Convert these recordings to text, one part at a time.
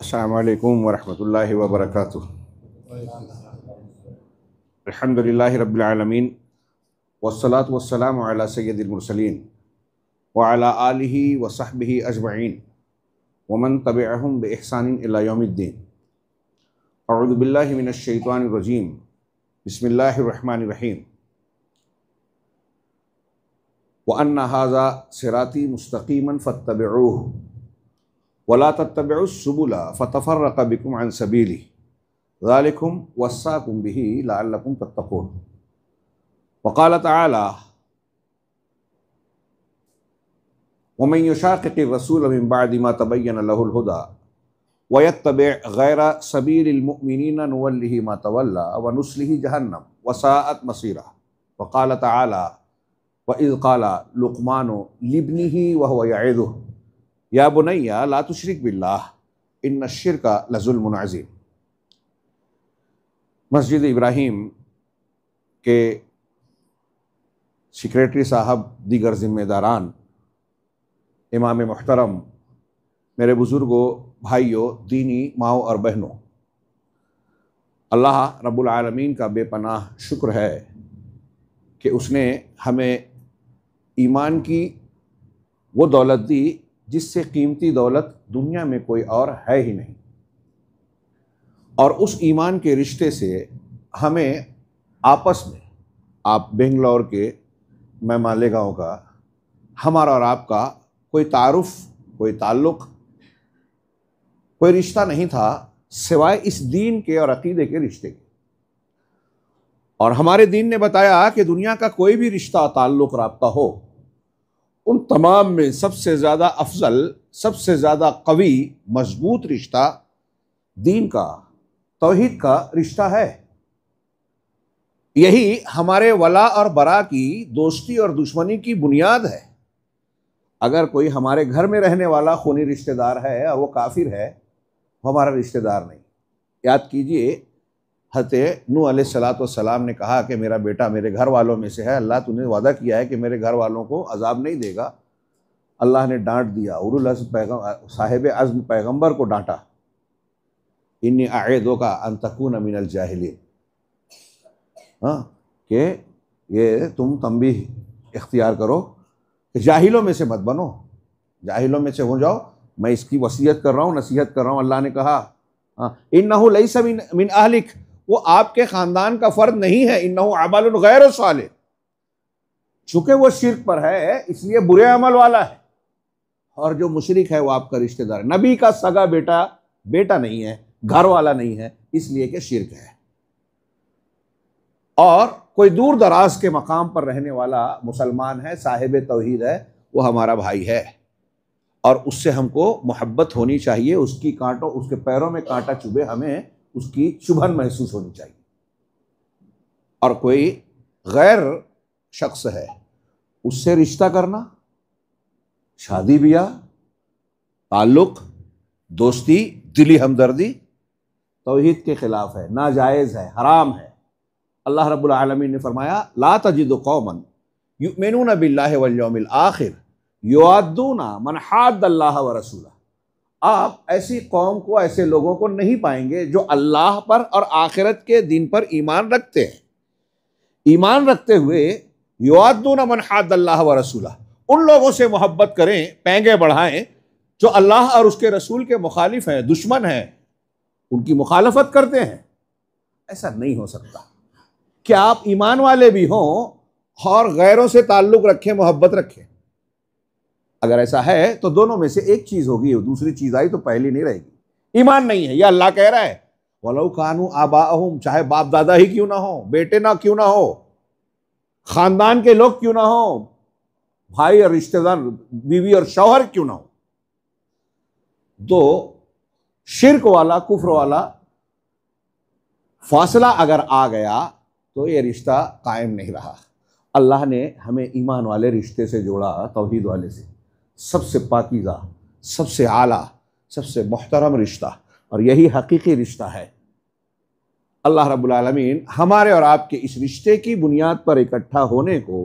अल्लाम वरम वबरक अलहमदिल्ला रबालमीन वसलात वसलाम सैदिलमरसलिन वाला आलि वसहब अजमैन वमन तब अहम बहसानद्दीन अरदबिल्लाशैतवानरजीम बसमीम वन हाजा सिराती मुस्तकीमन फ़तबरूह ولا تتبعوا السبل فتفرق بكم عن سبيله ذلكم وصاكم به لعلكم تتقون وقال تعالى ومن يشاقق الرسول من بعد ما تبين له الهدى ويتبع غير سبيل المؤمنين نوله ما تولى ونسله جهنم وساءت مصيره وقال تعالى وإذ قال لقمان لابنه وهو يعظه या बुनैया ला बिल्ला इन नशर का लजुलमनाजिम मस्जिद इब्राहिम के सक्रेटरी साहब दीगर ज़िम्मेदारान इमाम मोहतरम मेरे बुज़ुर्गों भाइयों दीनी माओ और बहनों अल्लाह रब्बुल रबालमीन का बेपनाह शुक्र है कि उसने हमें ईमान की वो दौलत दी जिससे कीमती दौलत दुनिया में कोई और है ही नहीं और उस ईमान के रिश्ते से हमें आपस में आप बेंगलोर के मैं मालेगांव का हमारा और आपका कोई तारुफ कोई ताल्लुक़ कोई रिश्ता नहीं था सिवाय इस दीन के और अकीदे के रिश्ते के और हमारे दीन ने बताया कि दुनिया का कोई भी रिश्ता ताल्लुक़ रबता हो उन तमाम में सबसे ज़्यादा अफजल सबसे ज़्यादा कवी मजबूत रिश्ता दीन का तोहद का रिश्ता है यही हमारे वला और बरा की दोस्ती और दुश्मनी की बुनियाद है अगर कोई हमारे घर में रहने वाला खूनी रिश्तेदार है और वो काफिर है वो हमारा रिश्तेदार नहीं याद कीजिए हत नू सलाम ने कहा कि मेरा बेटा मेरे घर वालों में से है अल्लाह तूने वादा किया है कि मेरे घर वालों को अजाब नहीं देगा अल्लाह ने डांट दिया उरुल पैगम साहिब अज़म पैगम्बर को डांटा इन आयदों का अनतकून अमीन जाहली हाँ कि ये तुम तम भी इख्तियार करो कि जाहिलों में से मत बनो जाहिलों में से हो जाओ मैं इसकी वसीयत कर रहा हूँ नसीहत कर रहा हूँ अल्लाह ने कहा इन नहू लई मिन अहलिक वो आपके खानदान का फर्द नहीं है इन अमल गैर साल चूंकि वो शिरक पर है इसलिए बुरे अमल वाला है और जो मुशरक है वो आपका रिश्तेदार नबी का सगा बेटा बेटा नहीं है घर वाला नहीं है इसलिए कि शिरक है और कोई दूर दराज के मकाम पर रहने वाला मुसलमान है साहिब तोहद है वो हमारा भाई है और उससे हमको मोहब्बत होनी चाहिए उसकी कांटों उसके पैरों में कांटा चुभे हमें उसकी शुभन महसूस होनी चाहिए और कोई गैर शख्स है उससे रिश्ता करना शादी ब्याह ताल्लुक दोस्ती दिली हमदर्दी तोहहीद के ख़िलाफ़ है नाजायज़ है हराम है अल्लाह रब्बुल रबालमीन ने फरमाया ला तजिद कौमन युमिन बिल्लाह वलयौमिल आखिर युआदूना मन हाद अल्लाह व रसूल आप ऐसी कौम को ऐसे लोगों को नहीं पाएंगे जो अल्लाह पर और आखिरत के दिन पर ईमान रखते हैं ईमान रखते हुए युद्दून हाद अल्लाह व रसूल उन लोगों से मोहब्बत करें पैंगे बढ़ाएं जो अल्लाह और उसके रसूल के मुखालिफ हैं दुश्मन हैं उनकी मुखालफत करते हैं ऐसा नहीं हो सकता क्या आप ईमान वाले भी हों और गैरों से ताल्लुक़ रखें मोहब्बत रखें अगर ऐसा है तो दोनों में से एक चीज होगी दूसरी चीज आई तो पहली नहीं रहेगी ईमान नहीं है यह अल्लाह कह रहा है वलऊ कानू आबाहम चाहे बाप दादा ही क्यों ना हो बेटे ना क्यों ना हो खानदान के लोग क्यों ना हो भाई और रिश्तेदार बीवी और शौहर क्यों ना हो तो शिरक वाला कुफर वाला फासला अगर आ गया तो ये रिश्ता कायम नहीं रहा अल्लाह ने हमें ईमान वाले रिश्ते से जोड़ा तोहहीद वाले से सबसे पाकिज़ा सबसे आला सबसे मोहतरम रिश्ता और यही हकीकी रिश्ता है अल्लाह रबालमीन हमारे और आपके इस रिश्ते की बुनियाद पर इकट्ठा होने को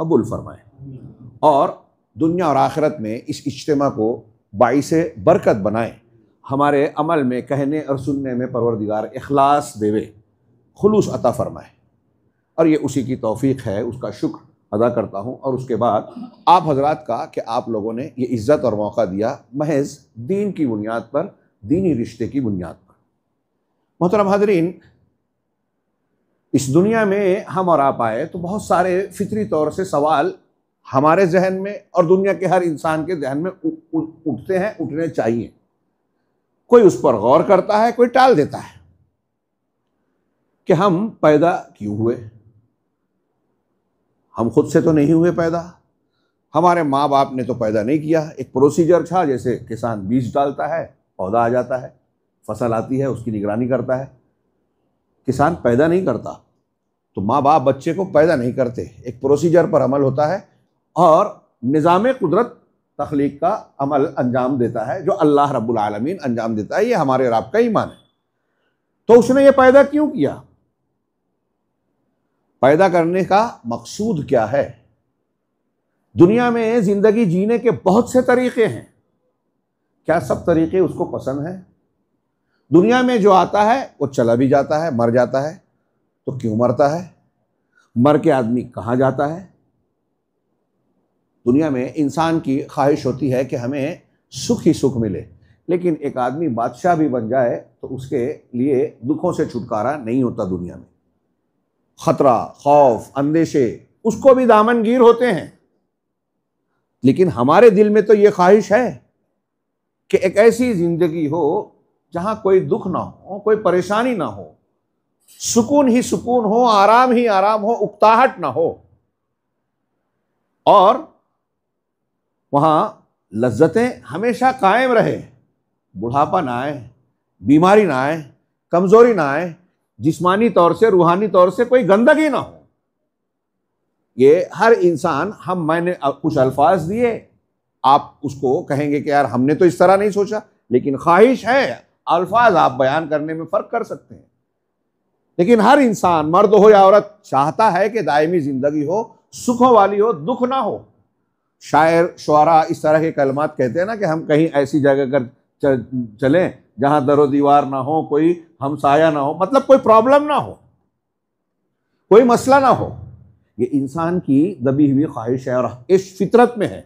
कबूल फरमाए और दुनिया और आखिरत में इस इज्तमा को से बरकत बनाए हमारे अमल में कहने और सुनने में परवरदिगार अखलास देवे खुलूस अता फरमाए और ये उसी की तोफ़ी है उसका शुक्र अदा करता हूँ और उसके बाद आप हजरात का कि आप लोगों ने ये इज़्ज़त और मौका दिया महज दीन की बुनियाद पर दीनी रिश्ते की बुनियाद पर मोहतरम हाजरीन इस दुनिया में हम और आप आए तो बहुत सारे फितरी तौर से सवाल हमारे जहन में और दुनिया के हर इंसान के जहन में उठते हैं उठने चाहिए कोई उस पर गौर करता है कोई टाल देता है कि हम पैदा क्यों हुए हम खुद से तो नहीं हुए पैदा हमारे माँ बाप ने तो पैदा नहीं किया एक प्रोसीजर था जैसे किसान बीज डालता है पौधा आ जाता है फसल आती है उसकी निगरानी करता है किसान पैदा नहीं करता तो माँ बाप बच्चे को पैदा नहीं करते एक प्रोसीजर पर अमल होता है और निज़ाम कुदरत तख्लीक का अमल अंजाम देता है जो अल्लाह रब्बुल आलमीन अंजाम देता है ये हमारे रब का ईमान है तो उसने ये पैदा क्यों किया पैदा करने का मकसूद क्या है दुनिया में ज़िंदगी जीने के बहुत से तरीक़े हैं क्या सब तरीक़े उसको पसंद हैं दुनिया में जो आता है वो चला भी जाता है मर जाता है तो क्यों मरता है मर के आदमी कहाँ जाता है दुनिया में इंसान की ख्वाहिश होती है कि हमें सुख ही सुख मिले लेकिन एक आदमी बादशाह भी बन जाए तो उसके लिए दुखों से छुटकारा नहीं होता दुनिया में ख़तरा खौफ अंदेशे उसको भी दामनगीर होते हैं लेकिन हमारे दिल में तो ये ख्वाहिश है कि एक ऐसी ज़िंदगी हो जहां कोई दुख ना हो कोई परेशानी ना हो सुकून ही सुकून हो आराम ही आराम हो उकताहट ना हो और वहां लज्जतें हमेशा कायम रहे बुढ़ापा ना आए बीमारी ना आए कमज़ोरी ना आए जिस्मानी तौर से रूहानी तौर से कोई गंदगी ना हो ये हर इंसान हम मैंने कुछ अल्फाज दिए आप उसको कहेंगे कि यार हमने तो इस तरह नहीं सोचा लेकिन ख्वाहिश है अल्फाज आप बयान करने में फ़र्क कर सकते हैं लेकिन हर इंसान मर्द हो या औरत चाहता है कि दायमी ज़िंदगी हो सुखों वाली हो दुख ना हो शायर शुरा इस तरह के कलमात कहते हैं ना कि हम कहीं ऐसी जगह कर चलें जहां दरो दीवार ना हो कोई हमसाया ना हो मतलब कोई प्रॉब्लम ना हो कोई मसला ना हो ये इंसान की दबी हुई ख्वाहिश है और इस फितरत में है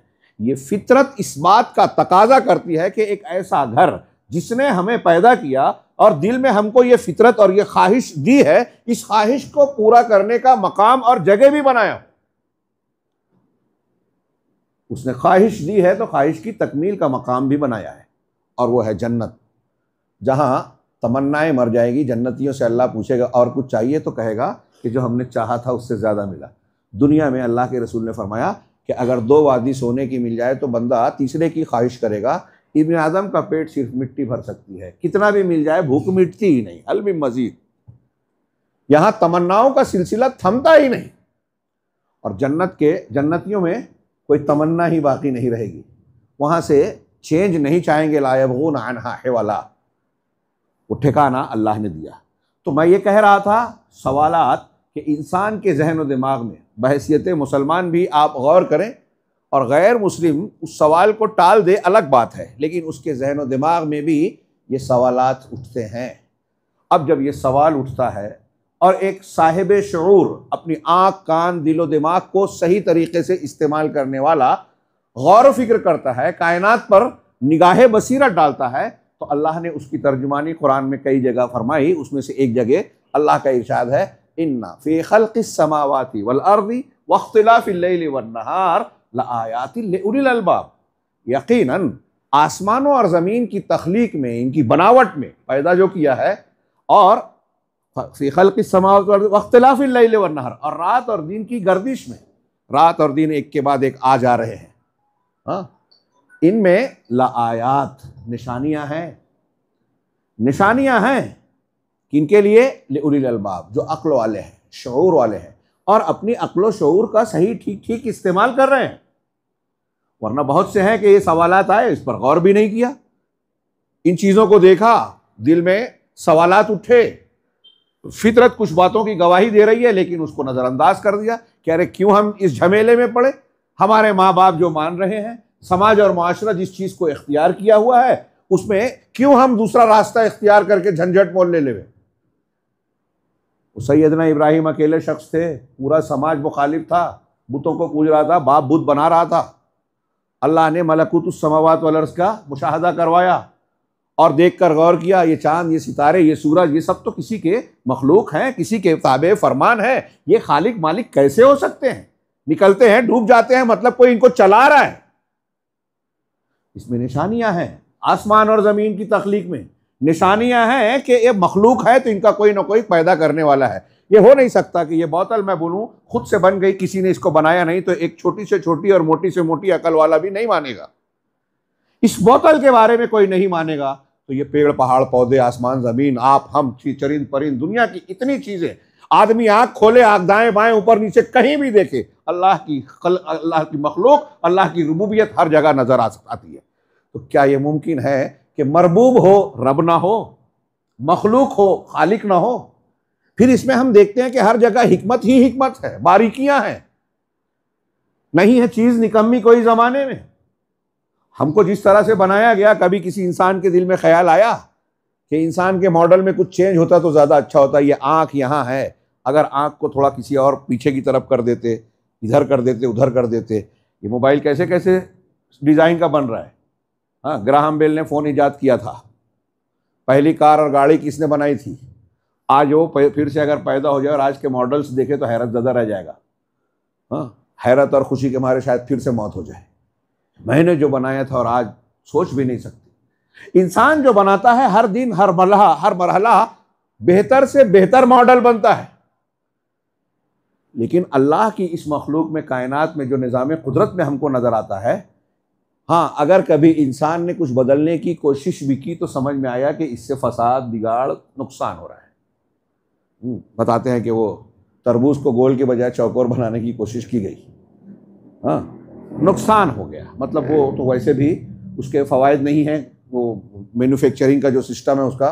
ये फितरत इस बात का तकाजा करती है कि एक ऐसा घर जिसने हमें पैदा किया और दिल में हमको ये फितरत और ये ख्वाहिश दी है इस ख्वाहिश को पूरा करने का मकाम और जगह भी बनाया उसने ख्वाहिश दी है तो ख्वाहिश की तकमील का मकाम भी बनाया है और वो है जन्नत जहाँ तमन्नाएं मर जाएगी जन्नतियों से अल्लाह पूछेगा और कुछ चाहिए तो कहेगा कि जो हमने चाहा था उससे ज़्यादा मिला दुनिया में अल्लाह के रसूल ने फरमाया कि अगर दो वादी सोने की मिल जाए तो बंदा तीसरे की ख्वाहिश करेगा इबन आज़म का पेट सिर्फ मिट्टी भर सकती है कितना भी मिल जाए भूख मिटती ही नहीं अलबी मजीद यहाँ तमन्नाओं का सिलसिला थमता ही नहीं और जन्नत के जन्नतियों में कोई तमन्ना ही बाकी नहीं रहेगी वहाँ से चेंज नहीं चाहेंगे लायबून अनहा वाला वो ठिकाना अल्लाह ने दिया तो मैं ये कह रहा था सवालात कि इंसान के जहन व दिमाग में बहसीत मुसलमान भी आप गौर करें और गैर मुस्लिम उस सवाल को टाल दे अलग बात है लेकिन उसके जहन व दिमाग में भी ये सवालात उठते हैं अब जब ये सवाल उठता है और एक साहिब शुरू अपनी आँख कान दिलो दिमाग को सही तरीके से इस्तेमाल करने वाला गौर व फिक्र करता है कायनात पर निगाह बसीरत डालता है तो अल्लाह ने उसकी तर्जुमानी कुरान में कई जगह फरमाई उसमें से एक जगह अल्लाह का इरशाद है इन्ना फे खल समावाती वल अर्दी वख्तिलाफिल्ल वनहार आसमानों और ज़मीन की तख्लीक में इनकी बनावट में पैदा जो किया है और फेखल की समावत वख्तलाफिल्ल और रात और दिन की गर्दिश में रात और दिन एक के बाद एक आ जा रहे हैं हाँ इनमें लायात निशानियां हैं निशानियां हैं किनके लिए अलबाब जो अक्ल वाले हैं शूर वाले हैं और अपनी अकलो शूर का सही ठीक ठीक इस्तेमाल कर रहे हैं वरना बहुत से हैं कि ये सवाल आए इस पर गौर भी नहीं किया इन चीज़ों को देखा दिल में सवालत उठे फितरत कुछ बातों की गवाही दे रही है लेकिन उसको नज़रअंदाज कर दिया कि अरे क्यों हम इस झमेले में पड़े हमारे माँ बाप जो मान रहे हैं समाज और माशरा जिस चीज़ को इख्तियार किया हुआ है उसमें क्यों हम दूसरा रास्ता इख्तियार करके झंझट मोल ले लेवे सैदना इब्राहिम अकेले शख्स थे पूरा समाज मुखालिफ था बुतों को पूज रहा था बाप बुत बना रहा था अल्लाह ने मलकुत समावत वलर्स का मुशाहदा करवाया और देख कर गौर किया ये चांद ये सितारे ये सूरज ये सब तो किसी के मखलूक हैं किसी के ताबे फरमान है ये खालिक मालिक कैसे हो सकते हैं निकलते हैं डूब जाते हैं मतलब कोई इनको चला रहा है इसमें निशानियां हैं आसमान और ज़मीन की तख्लीक में निशानियां हैं कि ये मखलूक है तो इनका कोई ना कोई पैदा करने वाला है ये हो नहीं सकता कि ये बोतल मैं बोलूँ खुद से बन गई किसी ने इसको बनाया नहीं तो एक छोटी से छोटी और मोटी से मोटी अकल वाला भी नहीं मानेगा इस बोतल के बारे में कोई नहीं मानेगा तो ये पेड़ पहाड़ पौधे आसमान ज़मीन आप हम चरिंद परिंद दुनिया की इतनी चीज़ें आदमी आंख खोले आंख दाएं बाएं ऊपर नीचे कहीं भी देखे अल्लाह की अल्लाह की मखलूक अल्लाह की रबूबियत हर जगह नजर आ आती है तो क्या ये मुमकिन है कि मरबूब हो रब ना हो मखलूक हो खालिक ना हो फिर इसमें हम देखते हैं कि हर जगह हिकमत ही हिकमत है बारीकियां हैं नहीं है चीज निकम्मी कोई जमाने में हमको जिस तरह से बनाया गया कभी किसी इंसान के दिल में ख्याल आया कि इंसान के मॉडल में कुछ चेंज होता तो ज़्यादा अच्छा होता ये आंख यहां है अगर आँख को थोड़ा किसी और पीछे की तरफ कर देते इधर कर देते उधर कर देते ये मोबाइल कैसे कैसे डिज़ाइन का बन रहा है हाँ ग्राहम बेल ने फ़ोन ईजाद किया था पहली कार और गाड़ी किसने बनाई थी आज वो फिर से अगर पैदा हो जाए और आज के मॉडल्स देखे तो हैरत ज़्यादा रह जाएगा हाँ हैरत और खुशी के मारे शायद फिर से मौत हो जाए मैंने जो बनाया था और आज सोच भी नहीं सकती इंसान जो बनाता है हर दिन हर मलहा हर मरहला बेहतर से बेहतर मॉडल बनता है लेकिन अल्लाह की इस मखलूक में कायनात में जो निज़ाम कुदरत में हमको नज़र आता है हाँ अगर कभी इंसान ने कुछ बदलने की कोशिश भी की तो समझ में आया कि इससे फसाद बिगाड़ नुकसान हो रहा है हम्म, बताते हैं कि वो तरबूज को गोल के बजाय चौकोर बनाने की कोशिश की गई हाँ नुकसान हो गया मतलब वो तो वैसे भी उसके फ़वाद नहीं हैं वो मैन्युफैक्चरिंग का जो सिस्टम है उसका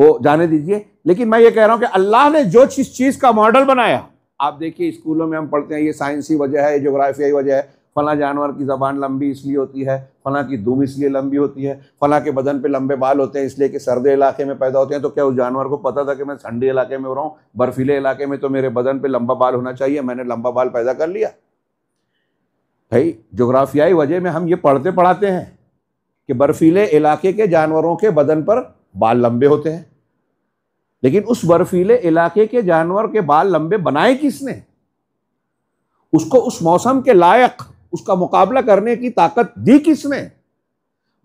वो जाने दीजिए लेकिन मैं ये कह रहा हूँ कि अल्लाह ने जो चीज़ चीज़ का मॉडल बनाया आप देखिए स्कूलों में हम पढ़ते हैं ये साइंस ही वजह है ये जोग्राफियाई वजह है फला जानवर की ज़बान लंबी इसलिए होती है फला की धूम इसलिए लंबी होती है फला के बदन पे लंबे बाल होते हैं इसलिए कि सर्दे इलाके में पैदा होते हैं तो क्या उस जानवर को पता था कि मैं ठंडे इलाके में हो रहा हूँ बर्फीले इलाके में तो मेरे बदन पे लंबा बाल होना चाहिए मैंने लंबा बाल पैदा कर लिया भाई जोग्राफियाई वजह में हम ये पढ़ते पढ़ाते हैं कि बर्फीले इलाके के जानवरों के बदन पर बाल लंबे होते हैं लेकिन उस बर्फीले इलाके के जानवर के बाल लंबे बनाए किसने उसको उस मौसम के लायक उसका मुकाबला करने की ताकत दी किसने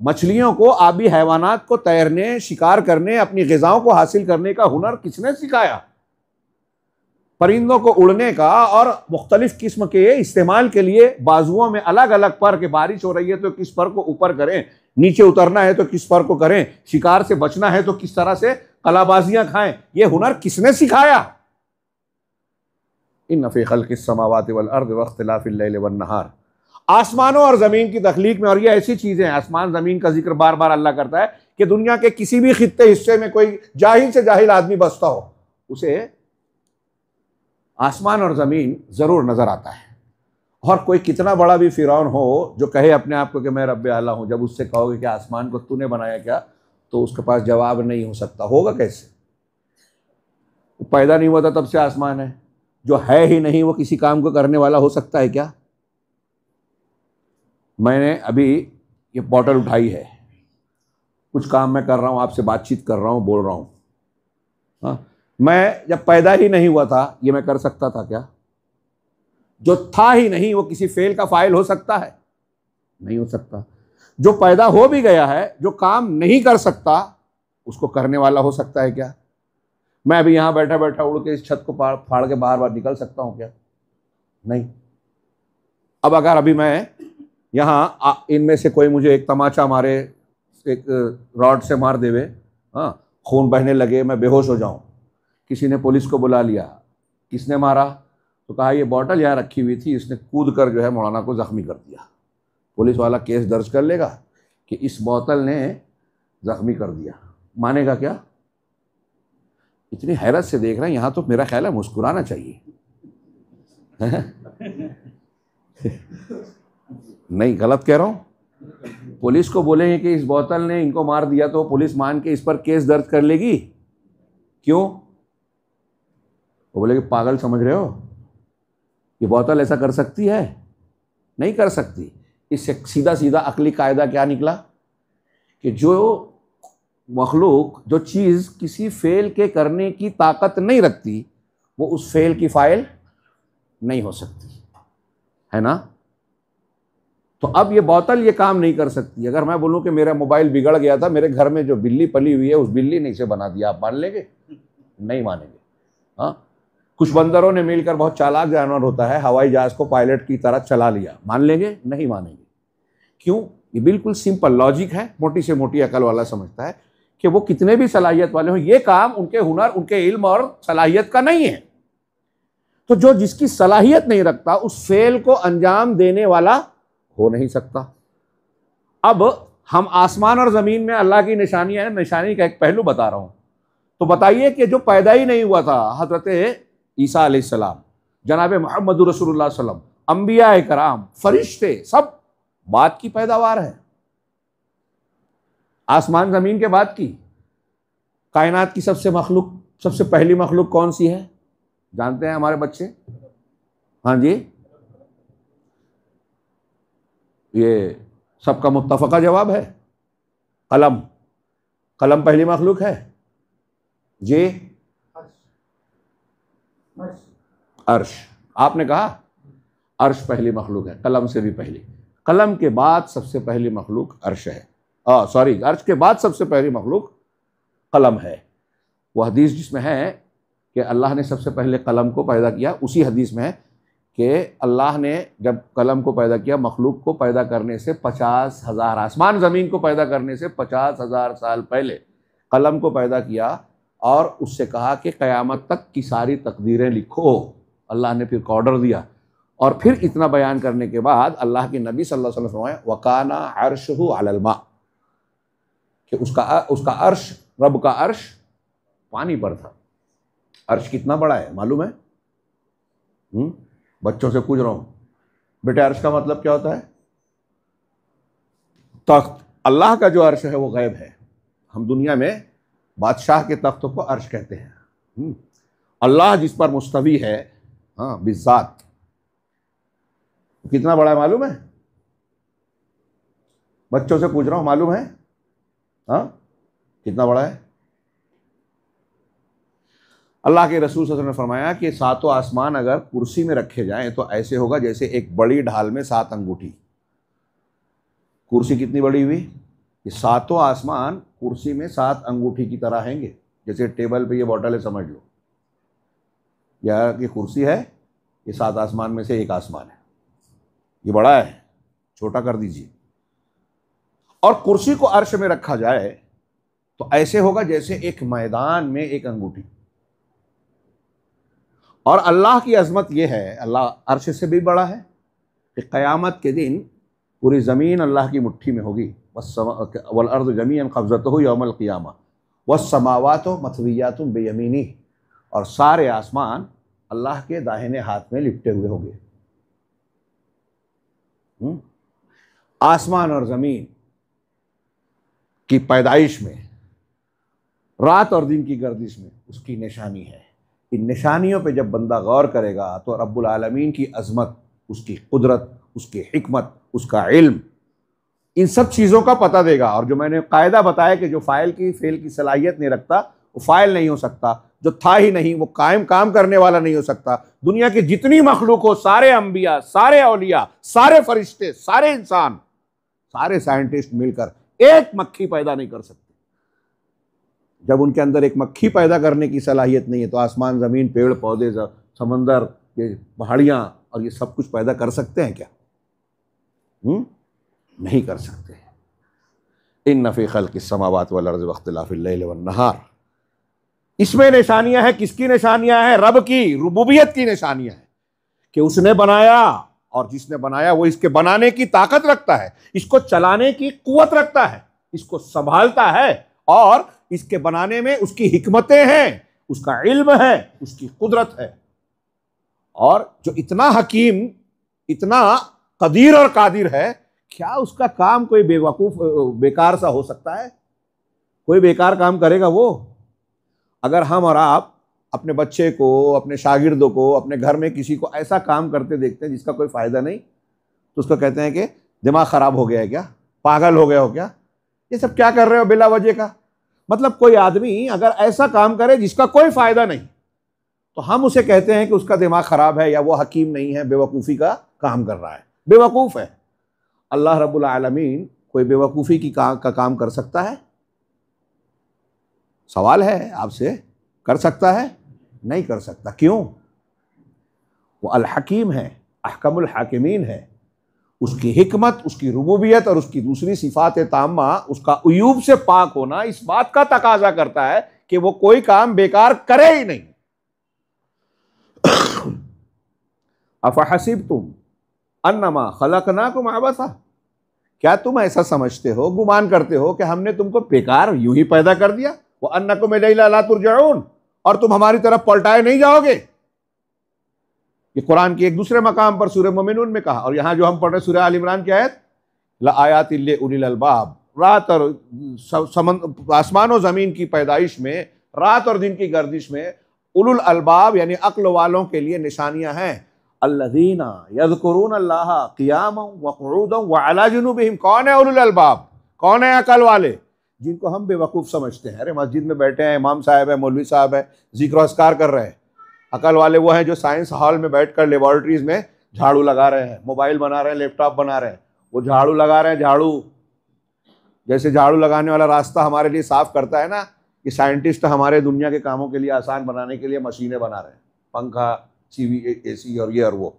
मछलियों को आबी हैवानात को तैरने शिकार करने अपनी गजाओं को हासिल करने का हुनर किसने सिखाया परिंदों को उड़ने का और मुख्तलिफ किस्म के इस्तेमाल के लिए बाजुओं में अलग अलग पर के बारिश हो रही है तो किस पर को ऊपर करें नीचे उतरना है तो किस पर को करें शिकार से बचना है तो किस तरह से कलाबाजियां खाएं ये हुनर किसने सिखाया इन नफ़ी खल समावत वल अर्द वक्त नहार आसमानों और ज़मीन की तख्लीक में और ये ऐसी चीज़ें आसमान ज़मीन का जिक्र बार बार अल्लाह करता है कि दुनिया के किसी भी खिते हिस्से में कोई जाहिल से जाहिल आदमी बसता हो उसे आसमान और ज़मीन ज़रूर नज़र आता है और कोई कितना बड़ा भी फिरौन हो जो कहे अपने आप को कि मैं रब आला हूं जब उससे कहोगे कि आसमान को तूने बनाया क्या तो उसके पास जवाब नहीं हो सकता होगा कैसे पैदा नहीं हुआ था तब से आसमान है जो है ही नहीं वो किसी काम को करने वाला हो सकता है क्या मैंने अभी ये बॉटल उठाई है कुछ काम मैं कर रहा हूँ आपसे बातचीत कर रहा हूँ बोल रहा हूँ हाँ? मैं जब पैदा ही नहीं हुआ था ये मैं कर सकता था क्या जो था ही नहीं वो किसी फेल का फाइल हो सकता है नहीं हो सकता जो पैदा हो भी गया है जो काम नहीं कर सकता उसको करने वाला हो सकता है क्या मैं अभी यहाँ बैठा बैठा उड़ के इस छत को फाड़ के बाहर बार निकल सकता हूं क्या नहीं अब अगर अभी मैं यहाँ इनमें से कोई मुझे एक तमाचा मारे एक रॉड से मार देवे हाँ खून बहने लगे मैं बेहोश हो जाऊं किसी ने पुलिस को बुला लिया किसने मारा तो कहा ये बॉटल यहाँ रखी हुई थी इसने कूद कर जो है मौलाना को ज़ख्मी कर दिया पुलिस वाला केस दर्ज कर लेगा कि इस बोतल ने जख्मी कर दिया मानेगा क्या इतनी हैरत से देख रहे हैं यहाँ तो मेरा ख्याल है मुस्कुराना चाहिए नहीं गलत कह रहा हूँ पुलिस को बोलेंगे कि इस बोतल ने इनको मार दिया तो पुलिस मान के इस पर केस दर्ज कर लेगी क्यों वो बोले कि पागल समझ रहे हो ये बोतल ऐसा कर सकती है नहीं कर सकती इससे सीधा सीधा अकली कायदा क्या निकला कि जो मखलूक जो चीज़ किसी फेल के करने की ताकत नहीं रखती वो उस फेल की फाइल नहीं हो सकती है ना तो अब ये बोतल ये काम नहीं कर सकती अगर मैं बोलूं कि मेरा मोबाइल बिगड़ गया था मेरे घर में जो बिल्ली पली हुई है उस बिल्ली ने इसे बना दिया आप मान लेंगे नहीं मानेंगे हाँ कुछ बंदरों ने मिलकर बहुत चालाक जानवर होता है हवाई जहाज़ को पायलट की तरह चला लिया मान लेंगे नहीं मानेंगे क्यों ये बिल्कुल सिंपल लॉजिक है मोटी से मोटी अकल वाला समझता है कि वो कितने भी सलाहियत वाले हों ये काम उनके हुनर उनके इल्म और सलाहियत का नहीं है तो जो जिसकी सलाहियत नहीं रखता उस फेल को अंजाम देने वाला हो नहीं सकता अब हम आसमान और ज़मीन में अल्लाह की निशानी है निशानी का एक पहलू बता रहा हूँ तो बताइए कि जो पैदा ही नहीं हुआ था हजरत ईसा सलाम जनाब मोहम्मद रसोल्ला वसम अम्बिया कराम फरिश्ते सब बात की पैदावार है आसमान ज़मीन के बाद की कायनात की सबसे मखलूक सबसे पहली मखलूक कौन सी है जानते हैं हमारे बच्चे हाँ जी ये सबका मुतफ़ा जवाब है कलम कलम पहली मखलूक है जे अर्श आपने कहा अर्श पहली मखलूक है कलम से भी पहली कलम के बाद सबसे पहली मखलूक अर्श है सॉरी अर्श के बाद सबसे पहली मखलूक कलम है वह हदीस जिसमें है कि अल्लाह ने सबसे पहले कलम को पैदा किया उसी हदीस में है कि अल्लाह ने जब कलम को पैदा किया मखलूक को पैदा करने से पचास हज़ार आसमान ज़मीन को पैदा करने से पचास हज़ार साल पहले कलम को पैदा किया और उससे कहा कि क़यामत तक की सारी तकदीरें लिखो अल्लाह ने फिर ऑर्डर दिया और फिर इतना बयान करने के बाद अल्लाह के नबी सल्लल्लाहु अलैहि वसल्लम वकाना अर्श अलमा कि उसका उसका अर्श रब का अर्श पानी पर था अर्श कितना बड़ा है मालूम है हुँ? बच्चों से पूछ रहा हूँ बेटे अर्श का मतलब क्या होता है तख्त अल्लाह का जो अर्श है वो गैब है हम दुनिया में बादशाह के तख्त को अर्श कहते हैं अल्लाह जिस पर मुस्तवी है हाँ बिजात कितना बड़ा है मालूम है बच्चों से पूछ रहा हूं मालूम है हाँ कितना बड़ा है अल्लाह के रसूल ने फरमाया कि सातों आसमान अगर कुर्सी में रखे जाएं तो ऐसे होगा जैसे एक बड़ी ढाल में सात अंगूठी कुर्सी कितनी बड़ी हुई कि सातों आसमान कुर्सी में सात अंगूठी की तरह हैंगे जैसे टेबल पे ये बॉटल है समझ लो यार कि कुर्सी है ये सात आसमान में से एक आसमान है ये बड़ा है छोटा कर दीजिए और कुर्सी को अर्श में रखा जाए तो ऐसे होगा जैसे एक मैदान में एक अंगूठी और अल्लाह की अजमत यह है अल्लाह अर्श से भी बड़ा है कि क़यामत के दिन पूरी ज़मीन अल्लाह की मुट्ठी में होगी वल अर्द जमीन कब्ज़त हो यमल क़ियामा व समावत मथवियात बेयमीनी और सारे आसमान अल्लाह के दाहिने हाथ में लिपटे हुए होंगे हम्म? आसमान और ज़मीन की पैदाइश में रात और दिन की गर्दिश में उसकी निशानी है इन निशानियों पे जब बंदा गौर करेगा तो रब्बुल आलमीन की अजमत उसकी कुदरत उसकी हमत उसका इल्म इन सब चीज़ों का पता देगा और जो मैंने कायदा बताया कि जो फ़ाइल की फेल की सलाहियत नहीं रखता वो फायल नहीं हो सकता जो था ही नहीं वो कायम काम करने वाला नहीं हो सकता दुनिया की जितनी मखलूक हो सारे अंबिया सारे अलिया सारे फरिश्ते सारे इंसान सारे साइंटिस्ट मिलकर एक मक्खी पैदा नहीं कर सकते जब उनके अंदर एक मक्खी पैदा करने की सलाहियत नहीं है तो आसमान ज़मीन पेड़ पौधे समंदर ये पहाड़ियां और ये सब कुछ पैदा कर सकते हैं क्या हुँ? नहीं कर सकते इन नफ़ी खल की समावत वर्ज वख्तलाफ़िल नहार इसमें निशानियां हैं किसकी निशानियां हैं रब की रुबूबियत की निशानियां हैं कि उसने बनाया और जिसने बनाया वो इसके बनाने की ताकत रखता है इसको चलाने की कुवत रखता है इसको संभालता है और इसके बनाने में उसकी हिकमतें हैं उसका इल्म है उसकी कुदरत है और जो इतना हकीम इतना कदीर और कादिर है क्या उसका काम कोई बेवकूफ़ बेकार सा हो सकता है कोई बेकार काम करेगा वो अगर हम और आप अपने बच्चे को अपने शागिर्दों को अपने घर में किसी को ऐसा काम करते देखते हैं जिसका कोई फ़ायदा नहीं तो उसको कहते हैं कि दिमाग ख़राब हो गया है क्या पागल हो गया हो क्या ये सब क्या कर रहे हो बिला वजह का मतलब कोई आदमी अगर ऐसा काम करे जिसका कोई फ़ायदा नहीं तो हम उसे कहते हैं कि उसका दिमाग ख़राब है या वो हकीम नहीं है बेवकूफ़ी का काम कर रहा है बेवकूफ़ है अल्लाह रब्बुल आलमीन कोई बेवकूफ़ी की का, का काम कर सकता है सवाल है आपसे कर सकता है नहीं कर सकता क्यों वो अलहकीम है अहकमुल हाकिमीन है उसकी हिकमत उसकी रबूबियत और उसकी दूसरी सिफात तामा उसका अयूब से पाक होना इस बात का तकाजा करता है कि वो कोई काम बेकार करे ही नहीं अफहसिब तुम अन्नमा खलकना को आबसा क्या तुम ऐसा समझते हो गुमान करते हो कि हमने तुमको बेकार यूं ही पैदा कर दिया वह अन्न को मेलातुरजाउन और तुम हमारी तरफ पलटाए नहीं जाओगे ये कुरान के एक दूसरे मकाम पर सूर्य मोमिन में कहा और यहां जो हम पढ़ रहे सूर्य आल इमरान की आयत आयात अलबाब रात और आसमान और ज़मीन की पैदाइश में रात और दिन की गर्दिश में उलुल अलबाब यानी अक्ल वालों के लिए निशानियां हैं अल्लादीना यदकरून अल्लाह क़ियाम वक़रूद वाला जुनूब कौन है उलुल अलबाब कौन है अकल वाले जिनको हम बेवकूफ़ समझते हैं अरे मस्जिद में बैठे हैं इमाम साहब है मौलवी साहब है असकार कर रहे हैं अकल वाले वो हैं जो साइंस हॉल में बैठ कर लेबॉरेटरीज में झाड़ू लगा रहे हैं मोबाइल बना रहे हैं लैपटॉप बना रहे हैं वो झाड़ू लगा रहे हैं झाड़ू जैसे झाड़ू लगाने वाला रास्ता हमारे लिए साफ करता है ना कि साइंटिस्ट हमारे दुनिया के कामों के लिए आसान बनाने के लिए मशीनें बना रहे हैं पंखा सी वी ए सी और ये और वो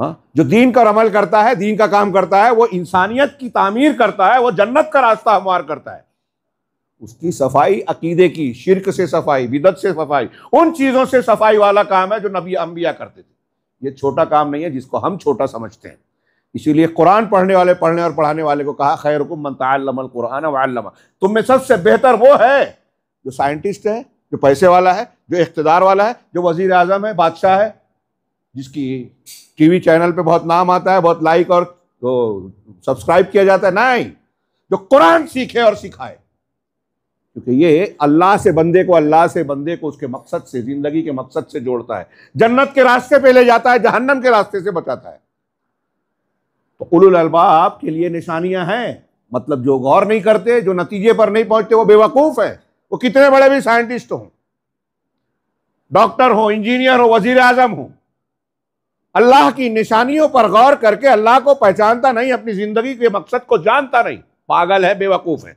हाँ जो दीन का अमल करता है दीन का काम करता है वो इंसानियत की तामीर करता है वो जन्नत का रास्ता हमार करता है उसकी सफाई अकीदे की शिरक से सफाई बिदत से सफाई उन चीज़ों से सफाई वाला काम है जो नबी अम्बिया करते थे ये छोटा काम नहीं है जिसको हम छोटा समझते हैं इसीलिए कुरान पढ़ने वाले पढ़ने और पढ़ाने वाले को कहा खैर मनतामल कुरान वालमा तुम में सबसे बेहतर वो है जो साइंटिस्ट है जो पैसे वाला है जो इकतदार वाला है जो वजीर अजम है बादशाह है जिसकी टीवी चैनल पे बहुत नाम आता है बहुत लाइक और तो सब्सक्राइब किया जाता है नहीं जो कुरान सीखे और सिखाए क्योंकि ये अल्लाह से बंदे को अल्लाह से बंदे को उसके मकसद से जिंदगी के मकसद से जोड़ता है जन्नत के रास्ते पे ले जाता है जहन्नम के रास्ते से बचाता है तो उलुल अलबाब के लिए निशानियां हैं मतलब जो गौर नहीं करते जो नतीजे पर नहीं पहुंचते वो बेवकूफ़ है वो कितने बड़े भी साइंटिस्ट हों डॉक्टर हो इंजीनियर हो वजीर आजम हों अल्लाह की निशानियों पर गौर करके अल्लाह को पहचानता नहीं अपनी जिंदगी के मकसद को जानता नहीं पागल है बेवकूफ़ है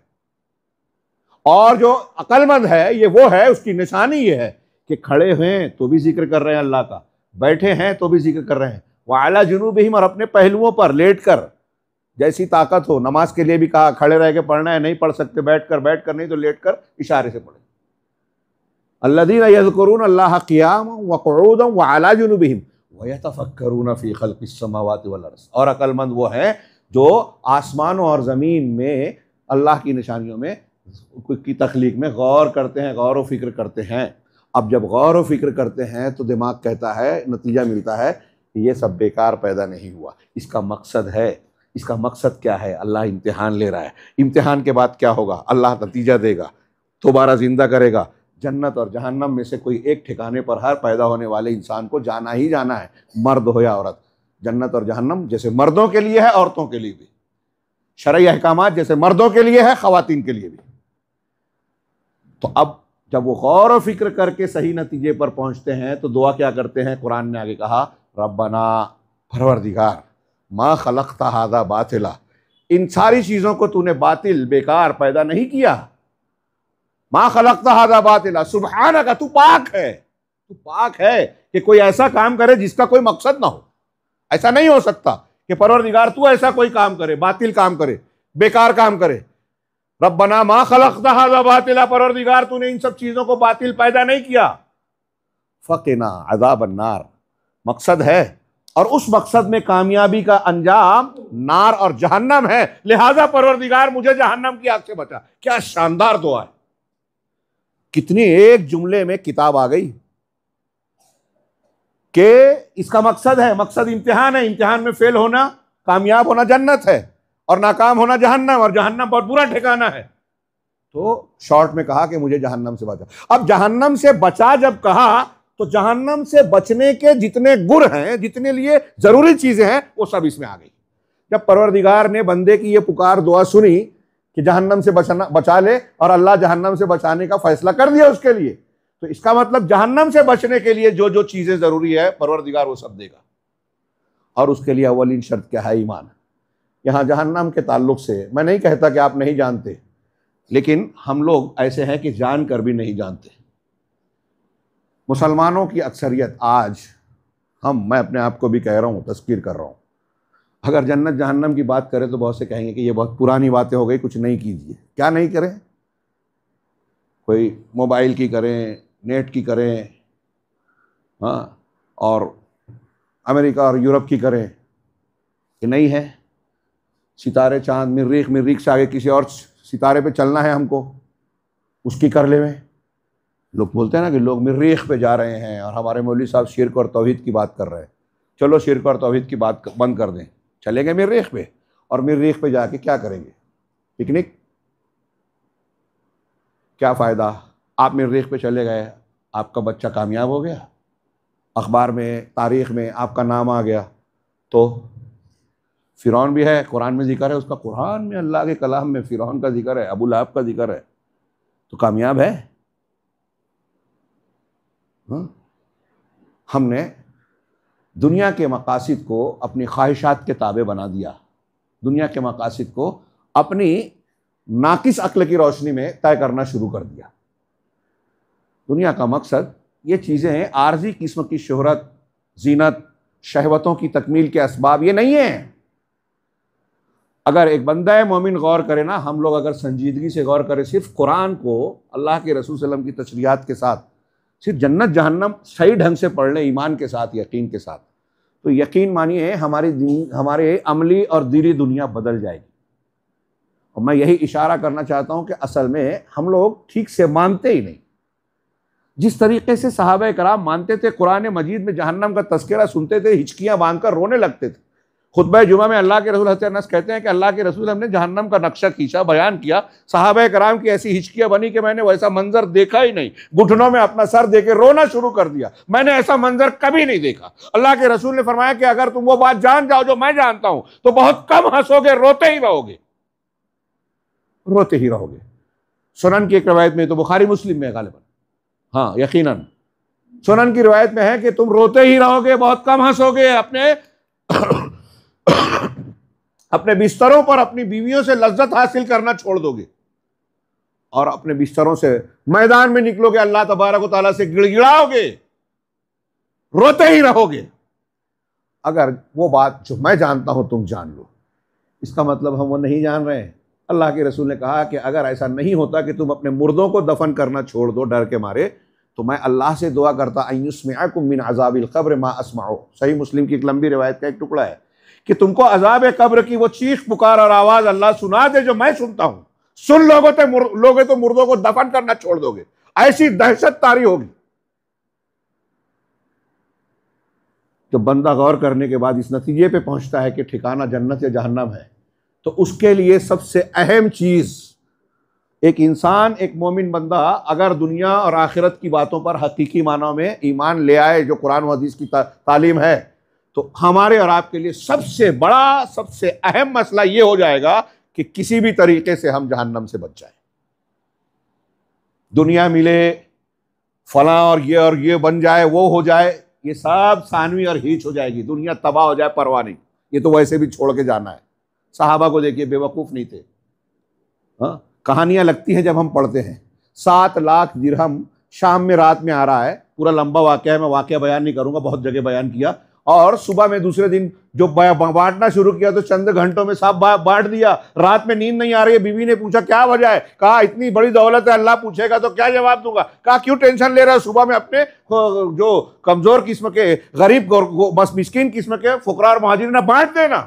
और जो अकलमंद है ये वो है उसकी निशानी ये है कि खड़े हैं तो भी जिक्र कर रहे हैं अल्लाह का बैठे हैं तो भी जिक्र कर रहे हैं आला जुनूब ही और अपने पहलुओं पर लेट कर जैसी ताकत हो नमाज के लिए भी कहा खड़े रह के पढ़ना है नहीं पढ़ सकते बैठ कर बैठ कर नहीं तो लेट कर इशारे से पढ़े अल्लादीन यजकरून अल्लाह क़ियाम व करूदम व आला जुनूब वह तफ़क्रून फ़ी खलकमावत वर्स और अक्लमंद वो हैं जो आसमानों और ज़मीन में अल्लाह की निशानियों में की तख्लीक में गौर करते हैं गौर व फिक्र करते हैं अब जब गौर व फिक्र करते हैं तो दिमाग कहता है नतीजा मिलता है कि ये सब बेकार पैदा नहीं हुआ इसका मकसद है इसका मकसद क्या है अल्लाह इम्तहान ले रहा है इम्तहान के बाद क्या होगा अल्लाह नतीजा देगा दोबारा ज़िंदा करेगा जन्नत और जहन्नम में से कोई एक ठिकाने पर हर पैदा होने वाले इंसान को जाना ही जाना है मर्द हो या औरत जन्नत और जहन्नम जैसे मर्दों के लिए है औरतों के लिए भी शरय अहकाम जैसे मर्दों के लिए है ख़ातन के लिए भी तो अब जब वो गौर व फिक्र करके सही नतीजे पर पहुंचते हैं तो दुआ क्या करते हैं कुरान ने आगे कहा भरवर फरवरदिगार माँ खलकता हादा बातिला इन सारी चीज़ों को तूने बातिल बेकार पैदा नहीं किया माँ खलकता हादा बात सुबहाना का तू पाक है तू पाक है कि कोई ऐसा काम करे जिसका कोई मकसद ना हो ऐसा नहीं हो सकता कि परवर निगार तू ऐसा कोई काम करे बातिल काम करे बेकार काम करे रब बना माँ खलकता हादा बातिला परवर निगार तूने इन सब चीज़ों को बातिल पैदा नहीं किया फ़कीना अजाब अन्नार मकसद है और उस मकसद में कामयाबी का अंजाम नार और जहन्नम है लिहाजा परवरदिगार मुझे जहन्नम की आग से बचा क्या शानदार दुआ है कितनी एक जुमले में किताब आ गई के इसका मकसद है मकसद इम्तिहान है इम्तिहान में फेल होना कामयाब होना जन्नत है और नाकाम होना जहन्नम और जहन्नम बहुत बुरा ठिकाना है तो शॉर्ट में कहा कि मुझे जहन्नम से बचा अब जहन्नम से बचा जब कहा तो जहन्नम से बचने के जितने गुर हैं जितने लिए जरूरी चीजें हैं वो सब इसमें आ गई जब परवरदिगार ने बंदे की ये पुकार दुआ सुनी कि जहन्नम से बचना बचा ले और अल्लाह जहन्नम से बचाने का फैसला कर दिया उसके लिए तो इसका मतलब जहन्नम से बचने के लिए जो जो चीज़ें ज़रूरी है परवरदिगार वो सब देगा और उसके लिए अवलिन शर्त क्या है ईमान यहाँ जहन्नम के ताल्लुक से मैं नहीं कहता कि आप नहीं जानते लेकिन हम लोग ऐसे हैं कि जान कर भी नहीं जानते मुसलमानों की अक्सरियत आज हम मैं अपने आप को भी कह रहा हूँ तस्कीर कर रहा हूँ अगर जन्नत जहन्नम की बात करें तो बहुत से कहेंगे कि ये बहुत पुरानी बातें हो गई कुछ नहीं कीजिए क्या नहीं करें कोई मोबाइल की करें नेट की करें हाँ और अमेरिका और यूरोप की करें कि नहीं है सितारे चांद मिर्रीख मिर्रीख से आगे किसी और सितारे पे चलना है हमको उसकी कर ले में लोग बोलते हैं ना कि लोग मिर्रीख पे जा रहे हैं और हमारे मौली साहब शिरक और तोहहीद की बात कर रहे हैं चलो शिरक और तोहहीद की बात बंद कर दें चले गए रेख पे और रेख पे जाके क्या करेंगे पिकनिक क्या फ़ायदा आप रेख पे चले गए आपका बच्चा कामयाब हो गया अखबार में तारीख में आपका नाम आ गया तो फ़िरौन भी है कुरान में जिक्र है उसका कुरान में अल्लाह के कलाम में फ़िरौन का जिक्र है अबू लाब का जिक्र है तो कामयाब है हुँ? हमने दुनिया के मकासद को अपनी ख्वाहिशात के ताबे बना दिया दुनिया के मकासद को अपनी नाकिस अक्ल की रोशनी में तय करना शुरू कर दिया दुनिया का मकसद ये चीज़ें हैं आर्जी किस्म की शहरत जीनत शहवतों की तकमील के इसबाब ये नहीं है अगर एक बंदा मोमिन गौर करे ना हम लोग अगर संजीदगी से गौर करें सिर्फ कुरान को अल्लाह के रसूल सल्लम की तशरियात के साथ सिर्फ जन्नत जहन्नम सही ढंग से पढ़ लें ईमान के साथ यकीन के साथ तो यकीन मानिए हमारी हमारे अमली और दीरी दुनिया बदल जाएगी और मैं यही इशारा करना चाहता हूँ कि असल में हम लोग ठीक से मानते ही नहीं जिस तरीके से साहब कराम मानते थे कुरान मजीद में जहन्नम का तस्करा सुनते थे हिचकियाँ बांध कर रोने लगते थे खुतब जुमा में अल्लाह के रसूल हसनस कहते हैं कि अल्लाह के रसूल हमने जहन्नम का नक्शा खींचा बयान किया साहब कराम की ऐसी हिचकियाँ बनी कि मैंने वैसा मंजर देखा ही नहीं घुटनों में अपना सर दे के रोना शुरू कर दिया मैंने ऐसा मंजर कभी नहीं देखा अल्लाह के रसूल ने फरमाया कि अगर तुम वो बात जान जाओ जो मैं जानता हूँ तो बहुत कम हंसोगे रोते ही रहोगे रोते ही रहोगे सोनन की एक रवायत में तो बुखारी मुस्लिम में गालिबा हाँ यकीन सोनन की रवायत में है कि तुम रोते ही रहोगे बहुत कम हंसोगे अपने अपने बिस्तरों पर अपनी बीवियों से लज्जत हासिल करना छोड़ दोगे और अपने बिस्तरों से मैदान में निकलोगे अल्लाह तबारक से गिड़गिड़ाओगे रोते ही रहोगे अगर वो बात जो मैं जानता हूं तुम जान लो इसका मतलब हम वो नहीं जान रहे हैं अल्लाह के रसूल ने कहा कि अगर ऐसा नहीं होता कि तुम अपने मुर्दों को दफन करना छोड़ दो डर के मारे तो मैं अल्लाह से दुआ करता अयुसमिन अजाबिल खबर मा असमाओ सही मुस्लिम की एक लंबी रिवायत का एक टुकड़ा है कि तुमको अजाब कब्र की वो चीख पुकार और आवाज अल्लाह सुना दे जो मैं सुनता हूँ सुन लोगों तो लोगे तो मुर्दों को दफन करना छोड़ दोगे ऐसी दहशत तारी होगी तो बंदा गौर करने के बाद इस नतीजे पे पहुंचता है कि ठिकाना जन्नत या जहन्नम है तो उसके लिए सबसे अहम चीज़ एक इंसान एक मोमिन बंदा अगर दुनिया और आखिरत की बातों पर हकीकी मानों में ईमान ले आए जो कुरान हदीस की ता, तालीम है तो हमारे और आपके लिए सबसे बड़ा सबसे अहम मसला यह हो जाएगा कि किसी भी तरीके से हम जहन्नम से बच जाए दुनिया मिले फला और ये और ये बन जाए वो हो जाए ये सब सानवी और हीच हो जाएगी दुनिया तबाह हो जाए परवाह नहीं ये तो वैसे भी छोड़ के जाना है साहबा को देखिए बेवकूफ़ नहीं थे हाँ, कहानियां लगती हैं जब हम पढ़ते हैं सात लाख दिरहम शाम में रात में आ रहा है पूरा लंबा वाक्य है मैं वाक्य बयान नहीं करूंगा बहुत जगह बयान किया और सुबह में दूसरे दिन जो बांटना शुरू किया तो चंद घंटों में सब बांट दिया रात में नींद नहीं आ रही है बीवी ने पूछा क्या वजह है कहा इतनी बड़ी दौलत है अल्लाह पूछेगा तो क्या जवाब दूंगा कहा क्यों टेंशन ले रहा है सुबह में अपने जो कमजोर किस्म के गरीब बस मिस्किन किस्म के फुकरा और महाजिर ने बांट देना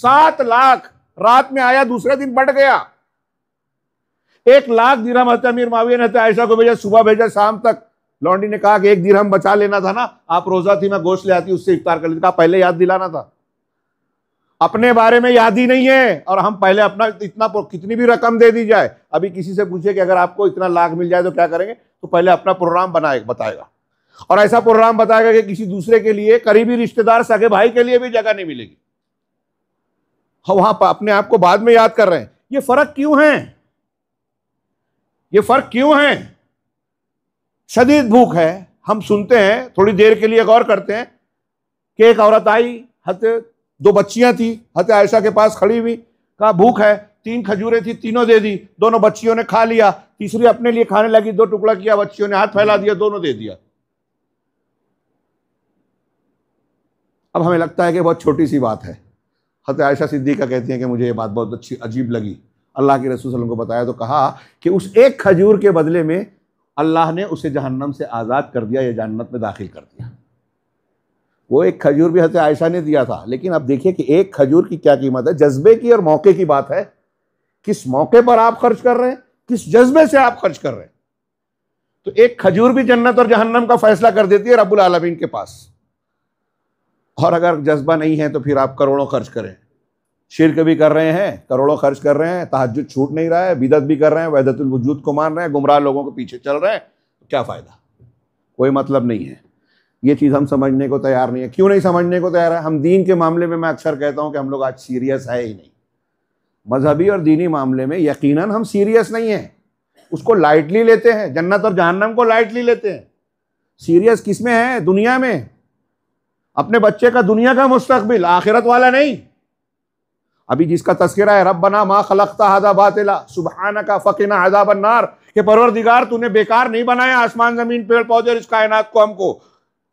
सात लाख रात में आया दूसरे दिन बट गया एक लाख दिना अमीर माविया ने ऐसा को भेजा सुबह भेजा शाम तक लॉन्डी ने कहा कि एक दिरहम बचा लेना था ना आप रोजा थी मैं गोश्त ले आती उससे इफ्तार कर लेती कहा पहले याद दिलाना था अपने बारे में याद ही नहीं है और हम पहले अपना इतना कितनी भी रकम दे दी जाए अभी किसी से पूछे कि अगर आपको इतना लाख मिल जाए तो क्या करेंगे तो पहले अपना प्रोग्राम बनाए बताएगा और ऐसा प्रोग्राम बताएगा कि किसी दूसरे के लिए करीबी रिश्तेदार सगे भाई के लिए भी जगह नहीं मिलेगी हम हाँ, वहां अपने आप को बाद में याद कर रहे हैं ये फर्क क्यों है ये फर्क क्यों है शदीद भूख है हम सुनते हैं थोड़ी देर के लिए गौर करते हैं कि एक औरत आई हत दो बच्चियां थी हत आयशा के पास खड़ी हुई कहा भूख है तीन खजूरें थी तीनों दे दी दोनों बच्चियों ने खा लिया तीसरी अपने लिए खाने लगी दो टुकड़ा किया बच्चियों ने हाथ फैला दिया दोनों दे दिया अब हमें लगता है कि बहुत छोटी सी बात है हत आयशा सिद्दीका कहती हैं कि मुझे ये बात बहुत अच्छी अजीब लगी अल्लाह के रसूल को बताया तो कहा कि उस एक खजूर के बदले में अल्लाह ने उसे जहन्नम से आज़ाद कर दिया या जन्नत में दाखिल कर दिया वो एक खजूर भी हजरत आयशा ने दिया था लेकिन अब देखिए कि एक खजूर की क्या कीमत है जज्बे की और मौके की बात है किस मौके पर आप खर्च कर रहे हैं किस जज्बे से आप खर्च कर रहे हैं तो एक खजूर भी जन्नत और जहन्नम का फैसला कर देती है रबुल आलमीन के पास और अगर जज्बा नहीं है तो फिर आप करोड़ों खर्च करें शिरक भी कर रहे हैं करोड़ों खर्च कर रहे हैं तहजद छूट नहीं रहा है बिदत भी कर रहे हैं वैदतुल वजूद को मान रहे हैं गुमराह लोगों के पीछे चल रहे हैं तो क्या फ़ायदा कोई मतलब नहीं है ये चीज़ हम समझने को तैयार नहीं है क्यों नहीं समझने को तैयार है हम दीन के मामले में मैं अक्सर कहता हूँ कि हम लोग आज सीरियस है ही नहीं मजहबी और दीनी मामले में यकीन हम सीरियस नहीं हैं उसको लाइटली लेते हैं जन्नत और जहन्नम को लाइटली लेते हैं सीरियस किस में है दुनिया में अपने बच्चे का दुनिया का मुस्तबिल आखिरत वाला नहीं अभी जिसका तस्करा है रब बना माँ खलकता हजा बातिला सुबहाना का फ़कीना हजा बनार के परवरदिगार तूने बेकार नहीं बनाया आसमान ज़मीन पेड़ पौधे इस कायनात को हमको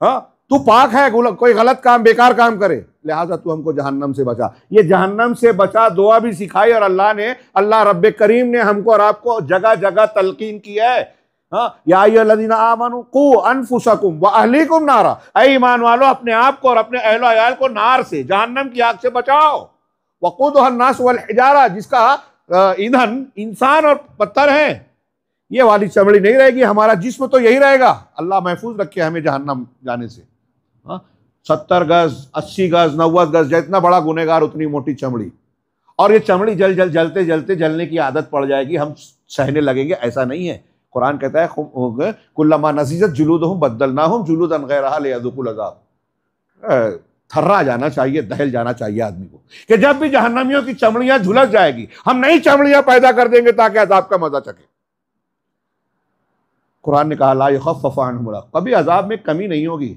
हाँ तू पाक है कोई गलत काम बेकार काम करे लिहाजा तू हमको जहन्नम से बचा ये जहन्नम से बचा दुआ भी सिखाई और अल्लाह ने अल्लाह रब करीम ने हमको और आपको जगह जगह तलकीन की है हाँ? नारा ऐ ईमान वालो अपने आप को और अपने अहलो अयाल को नार से जहन्नम की आग से बचाओ वक़ूदनास वाल हजारा जिसका ईंधन इंसान और पत्थर है ये वाली चमड़ी नहीं रहेगी हमारा जिसम तो यही रहेगा अल्लाह महफूज रखे हमें जहन्नम जाने से हाँ सत्तर गज अस्सी गज नब्बे गज जितना बड़ा गुनेगार उतनी मोटी चमड़ी और ये चमड़ी जल जल जलते जलते जलने की आदत पड़ जाएगी हम सहने लगेंगे ऐसा नहीं है कुरान कहता है कुल्लमा नजीजत जुलूद हूँ बदलना हूँ जुलूदन गैर लेकुल अजाब थर्रा जाना चाहिए दहल जाना चाहिए आदमी को कि जब भी जहनमियों की चमड़ियां झुलस जाएगी हम नई चमड़ियां पैदा कर देंगे ताकि अजाब का मजा चखे कुरान ने कहा लाफान मुला कभी अजाब में कमी नहीं होगी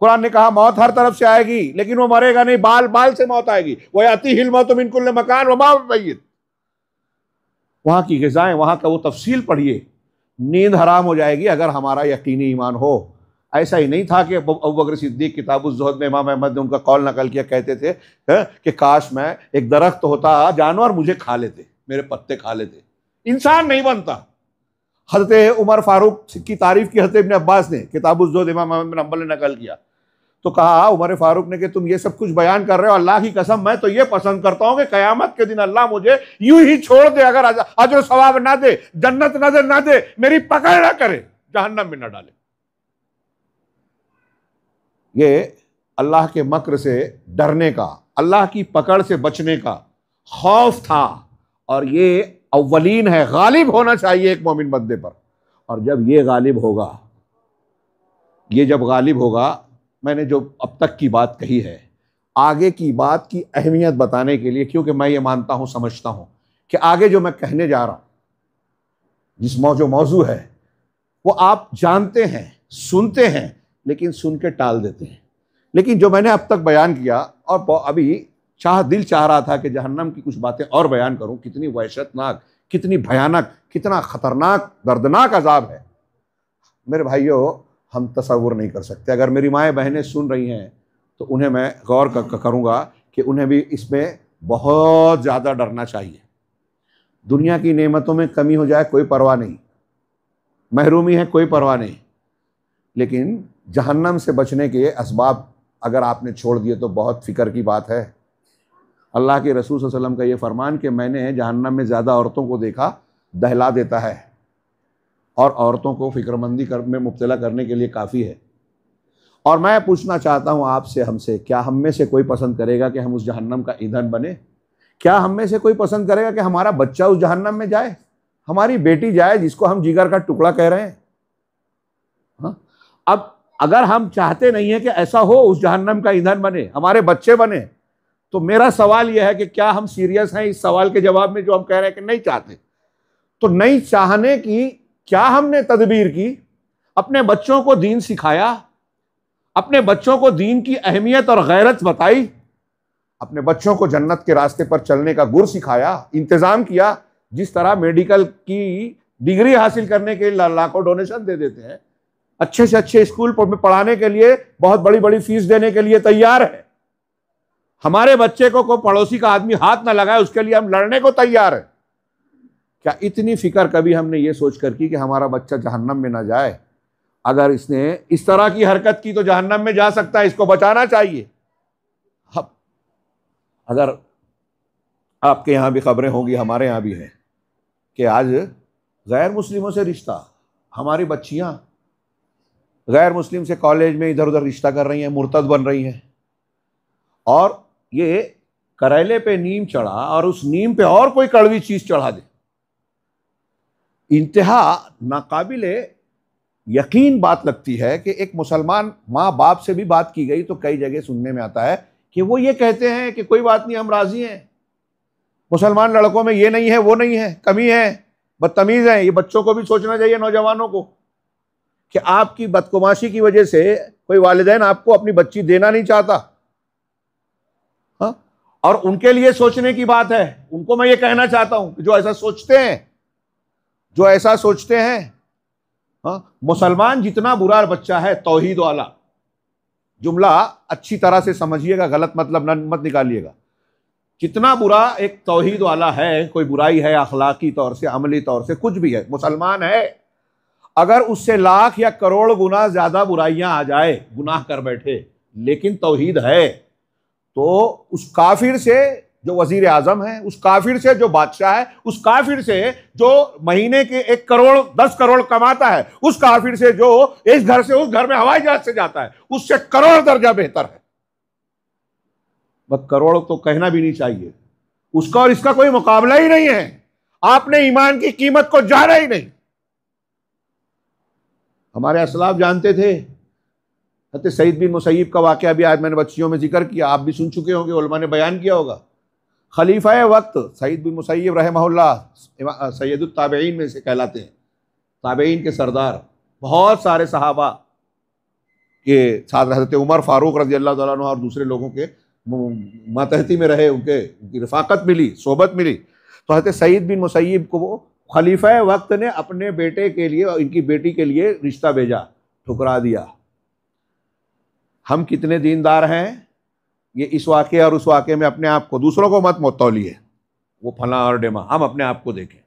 कुरान ने कहा मौत हर तरफ से आएगी लेकिन वो मरेगा नहीं बाल बाल से मौत आएगी वो अति हिल मौत इनकुल मकान वमा मैत की गजाएं वहां का वो तफसील पढ़िए नींद हराम हो जाएगी अगर हमारा यकीनी ईमान हो ऐसा ही नहीं था कि अबू बकर सिद्दीक जहद में इमाम अहमद ने उनका कॉल नकल किया कहते थे हाँ, कि काश मैं एक दरख्त होता जानवर मुझे खा लेते मेरे पत्ते खा लेते इंसान नहीं बनता हजरत उमर फारूक की तारीफ की हजरत इबन अब्बास ने किताब जहद इमाम अहमद अम्बल ने नकल किया तो कहा उमर फारूक ने कि तुम ये सब कुछ बयान कर रहे हो अल्लाह की कसम मैं तो ये पसंद करता हूँ कि कयामत के दिन अल्लाह मुझे यूं ही छोड़ दे अगर अजर सवाब ना दे जन्नत नजर ना दे मेरी पकड़ ना करे जहन्नम में ना डाले ये अल्लाह के मकर से डरने का अल्लाह की पकड़ से बचने का खौफ था और ये अवलिन है गालिब होना चाहिए एक मोमिन बंदे पर और जब ये गालिब होगा ये जब गालिब होगा मैंने जो अब तक की बात कही है आगे की बात की अहमियत बताने के लिए क्योंकि मैं ये मानता हूँ समझता हूँ कि आगे जो मैं कहने जा रहा हूँ जिस मौजो मौजू है वो आप जानते हैं सुनते हैं लेकिन सुन के टाल देते हैं लेकिन जो मैंने अब तक बयान किया और अभी चाह दिल चाह रहा था कि जहन्नम की कुछ बातें और बयान करूं कितनी वहशतनाक कितनी भयानक कितना ख़तरनाक दर्दनाक अजाब है मेरे भाइयों हम तस्वुर नहीं कर सकते अगर मेरी माएँ बहनें सुन रही हैं तो उन्हें मैं गौर करूँगा कि उन्हें भी इसमें बहुत ज़्यादा डरना चाहिए दुनिया की नेमतों में कमी हो जाए कोई परवाह नहीं महरूमी है कोई परवाह नहीं लेकिन जहन्नम से बचने के इसबाब अगर आपने छोड़ दिए तो बहुत फ़िक्र की बात है अल्लाह के रसूल वसलम का ये फरमान कि मैंने जहन्नम में ज़्यादा औरतों को देखा दहला देता है और औरतों को फ़िक्रमंदी कर में मुबला करने के लिए काफ़ी है और मैं पूछना चाहता हूँ आपसे हमसे क्या हम में से कोई पसंद करेगा कि हम उस जहन्नम का ईंधन बने क्या हम में से कोई पसंद करेगा कि हमारा बच्चा उस जहन्नम में जाए हमारी बेटी जाए जिसको हम जिगर का टुकड़ा कह रहे हैं हाँ अब अगर हम चाहते नहीं है कि ऐसा हो उस जहन्नम का ईंधन बने हमारे बच्चे बने तो मेरा सवाल यह है कि क्या हम सीरियस हैं इस सवाल के जवाब में जो हम कह रहे हैं कि नहीं चाहते तो नहीं चाहने की क्या हमने तदबीर की अपने बच्चों को दीन सिखाया अपने बच्चों को दीन की अहमियत और गैरत बताई अपने बच्चों को जन्नत के रास्ते पर चलने का गुर सिखाया इंतज़ाम किया जिस तरह मेडिकल की डिग्री हासिल करने के लिए लाखों डोनेशन दे देते हैं अच्छे से अच्छे स्कूल में पढ़ाने के लिए बहुत बड़ी बड़ी फीस देने के लिए तैयार है हमारे बच्चे को कोई पड़ोसी का आदमी हाथ ना लगाए उसके लिए हम लड़ने को तैयार है क्या इतनी फिक्र कभी हमने ये सोच कर की कि हमारा बच्चा जहन्नम में ना जाए अगर इसने इस तरह की हरकत की तो जहन्नम में जा सकता है इसको बचाना चाहिए हाँ। अगर आपके यहां भी खबरें होंगी हमारे यहां भी हैं कि आज गैर मुस्लिमों से रिश्ता हमारी बच्चियां गैर मुस्लिम से कॉलेज में इधर उधर रिश्ता कर रही हैं मुर्तद बन रही हैं और ये करेले पे नीम चढ़ा और उस नीम पे और कोई कड़वी चीज़ चढ़ा दे इंतहा नाकाबिल यकीन बात लगती है कि एक मुसलमान माँ बाप से भी बात की गई तो कई जगह सुनने में आता है कि वो ये कहते हैं कि कोई बात नहीं हम राज़ी हैं मुसलमान लड़कों में ये नहीं है वो नहीं है कमी है बदतमीज़ हैं ये बच्चों को भी सोचना चाहिए नौजवानों को कि आपकी बदकुमाशी की वजह से कोई वालदेन आपको अपनी बच्ची देना नहीं चाहता हा? और उनके लिए सोचने की बात है उनको मैं ये कहना चाहता हूं जो ऐसा सोचते हैं जो ऐसा सोचते हैं हाँ, मुसलमान जितना बुरा बच्चा है तोहहीद वाला जुमला अच्छी तरह से समझिएगा गलत मतलब न मत निकालिएगा जितना बुरा एक तोहहीद वाला है कोई बुराई है अखलाकी तौर से अमली तौर से कुछ भी है मुसलमान है अगर उससे लाख या करोड़ गुना ज़्यादा बुराइयां आ जाए गुनाह कर बैठे लेकिन तोहीद है तो उस काफिर से जो वजीर आजम है उस काफिर से जो बादशाह है उस काफिर से जो महीने के एक करोड़ दस करोड़ कमाता है उस काफिर से जो इस घर से उस घर में हवाई जहाज से जाता है उससे करोड़ दर्जा बेहतर है बस करोड़ तो कहना भी नहीं चाहिए उसका और इसका कोई मुकाबला ही नहीं है आपने ईमान की कीमत को जाना ही नहीं हमारे असलाफ जानते थे हत सईद बिन मुसैब का वाक़ भी आज मैंने बच्चियों में जिक्र किया आप भी सुन चुके होंगे ने बयान किया होगा खलीफ़ा वक्त सईद बिन मुसैब रहमल्ला सैदुलताबेन में से कहलाते हैं ताबेन के सरदार बहुत सारे सहाबा के साथ हजरत उमर फारूक रजी अल्लाह तु और दूसरे लोगों के मातहती में रहे उनके उनकी रफाकत मिली सोबत मिली तो हजरत सईद बिन मुसैब को वो खलीफा वक्त ने अपने बेटे के लिए और इनकी बेटी के लिए रिश्ता भेजा ठुकरा दिया हम कितने दीनदार हैं ये इस वाक्य और उस वाक़े में अपने आप को दूसरों को मत मोतौलिए वो फला और डेमा हम अपने आप को देखें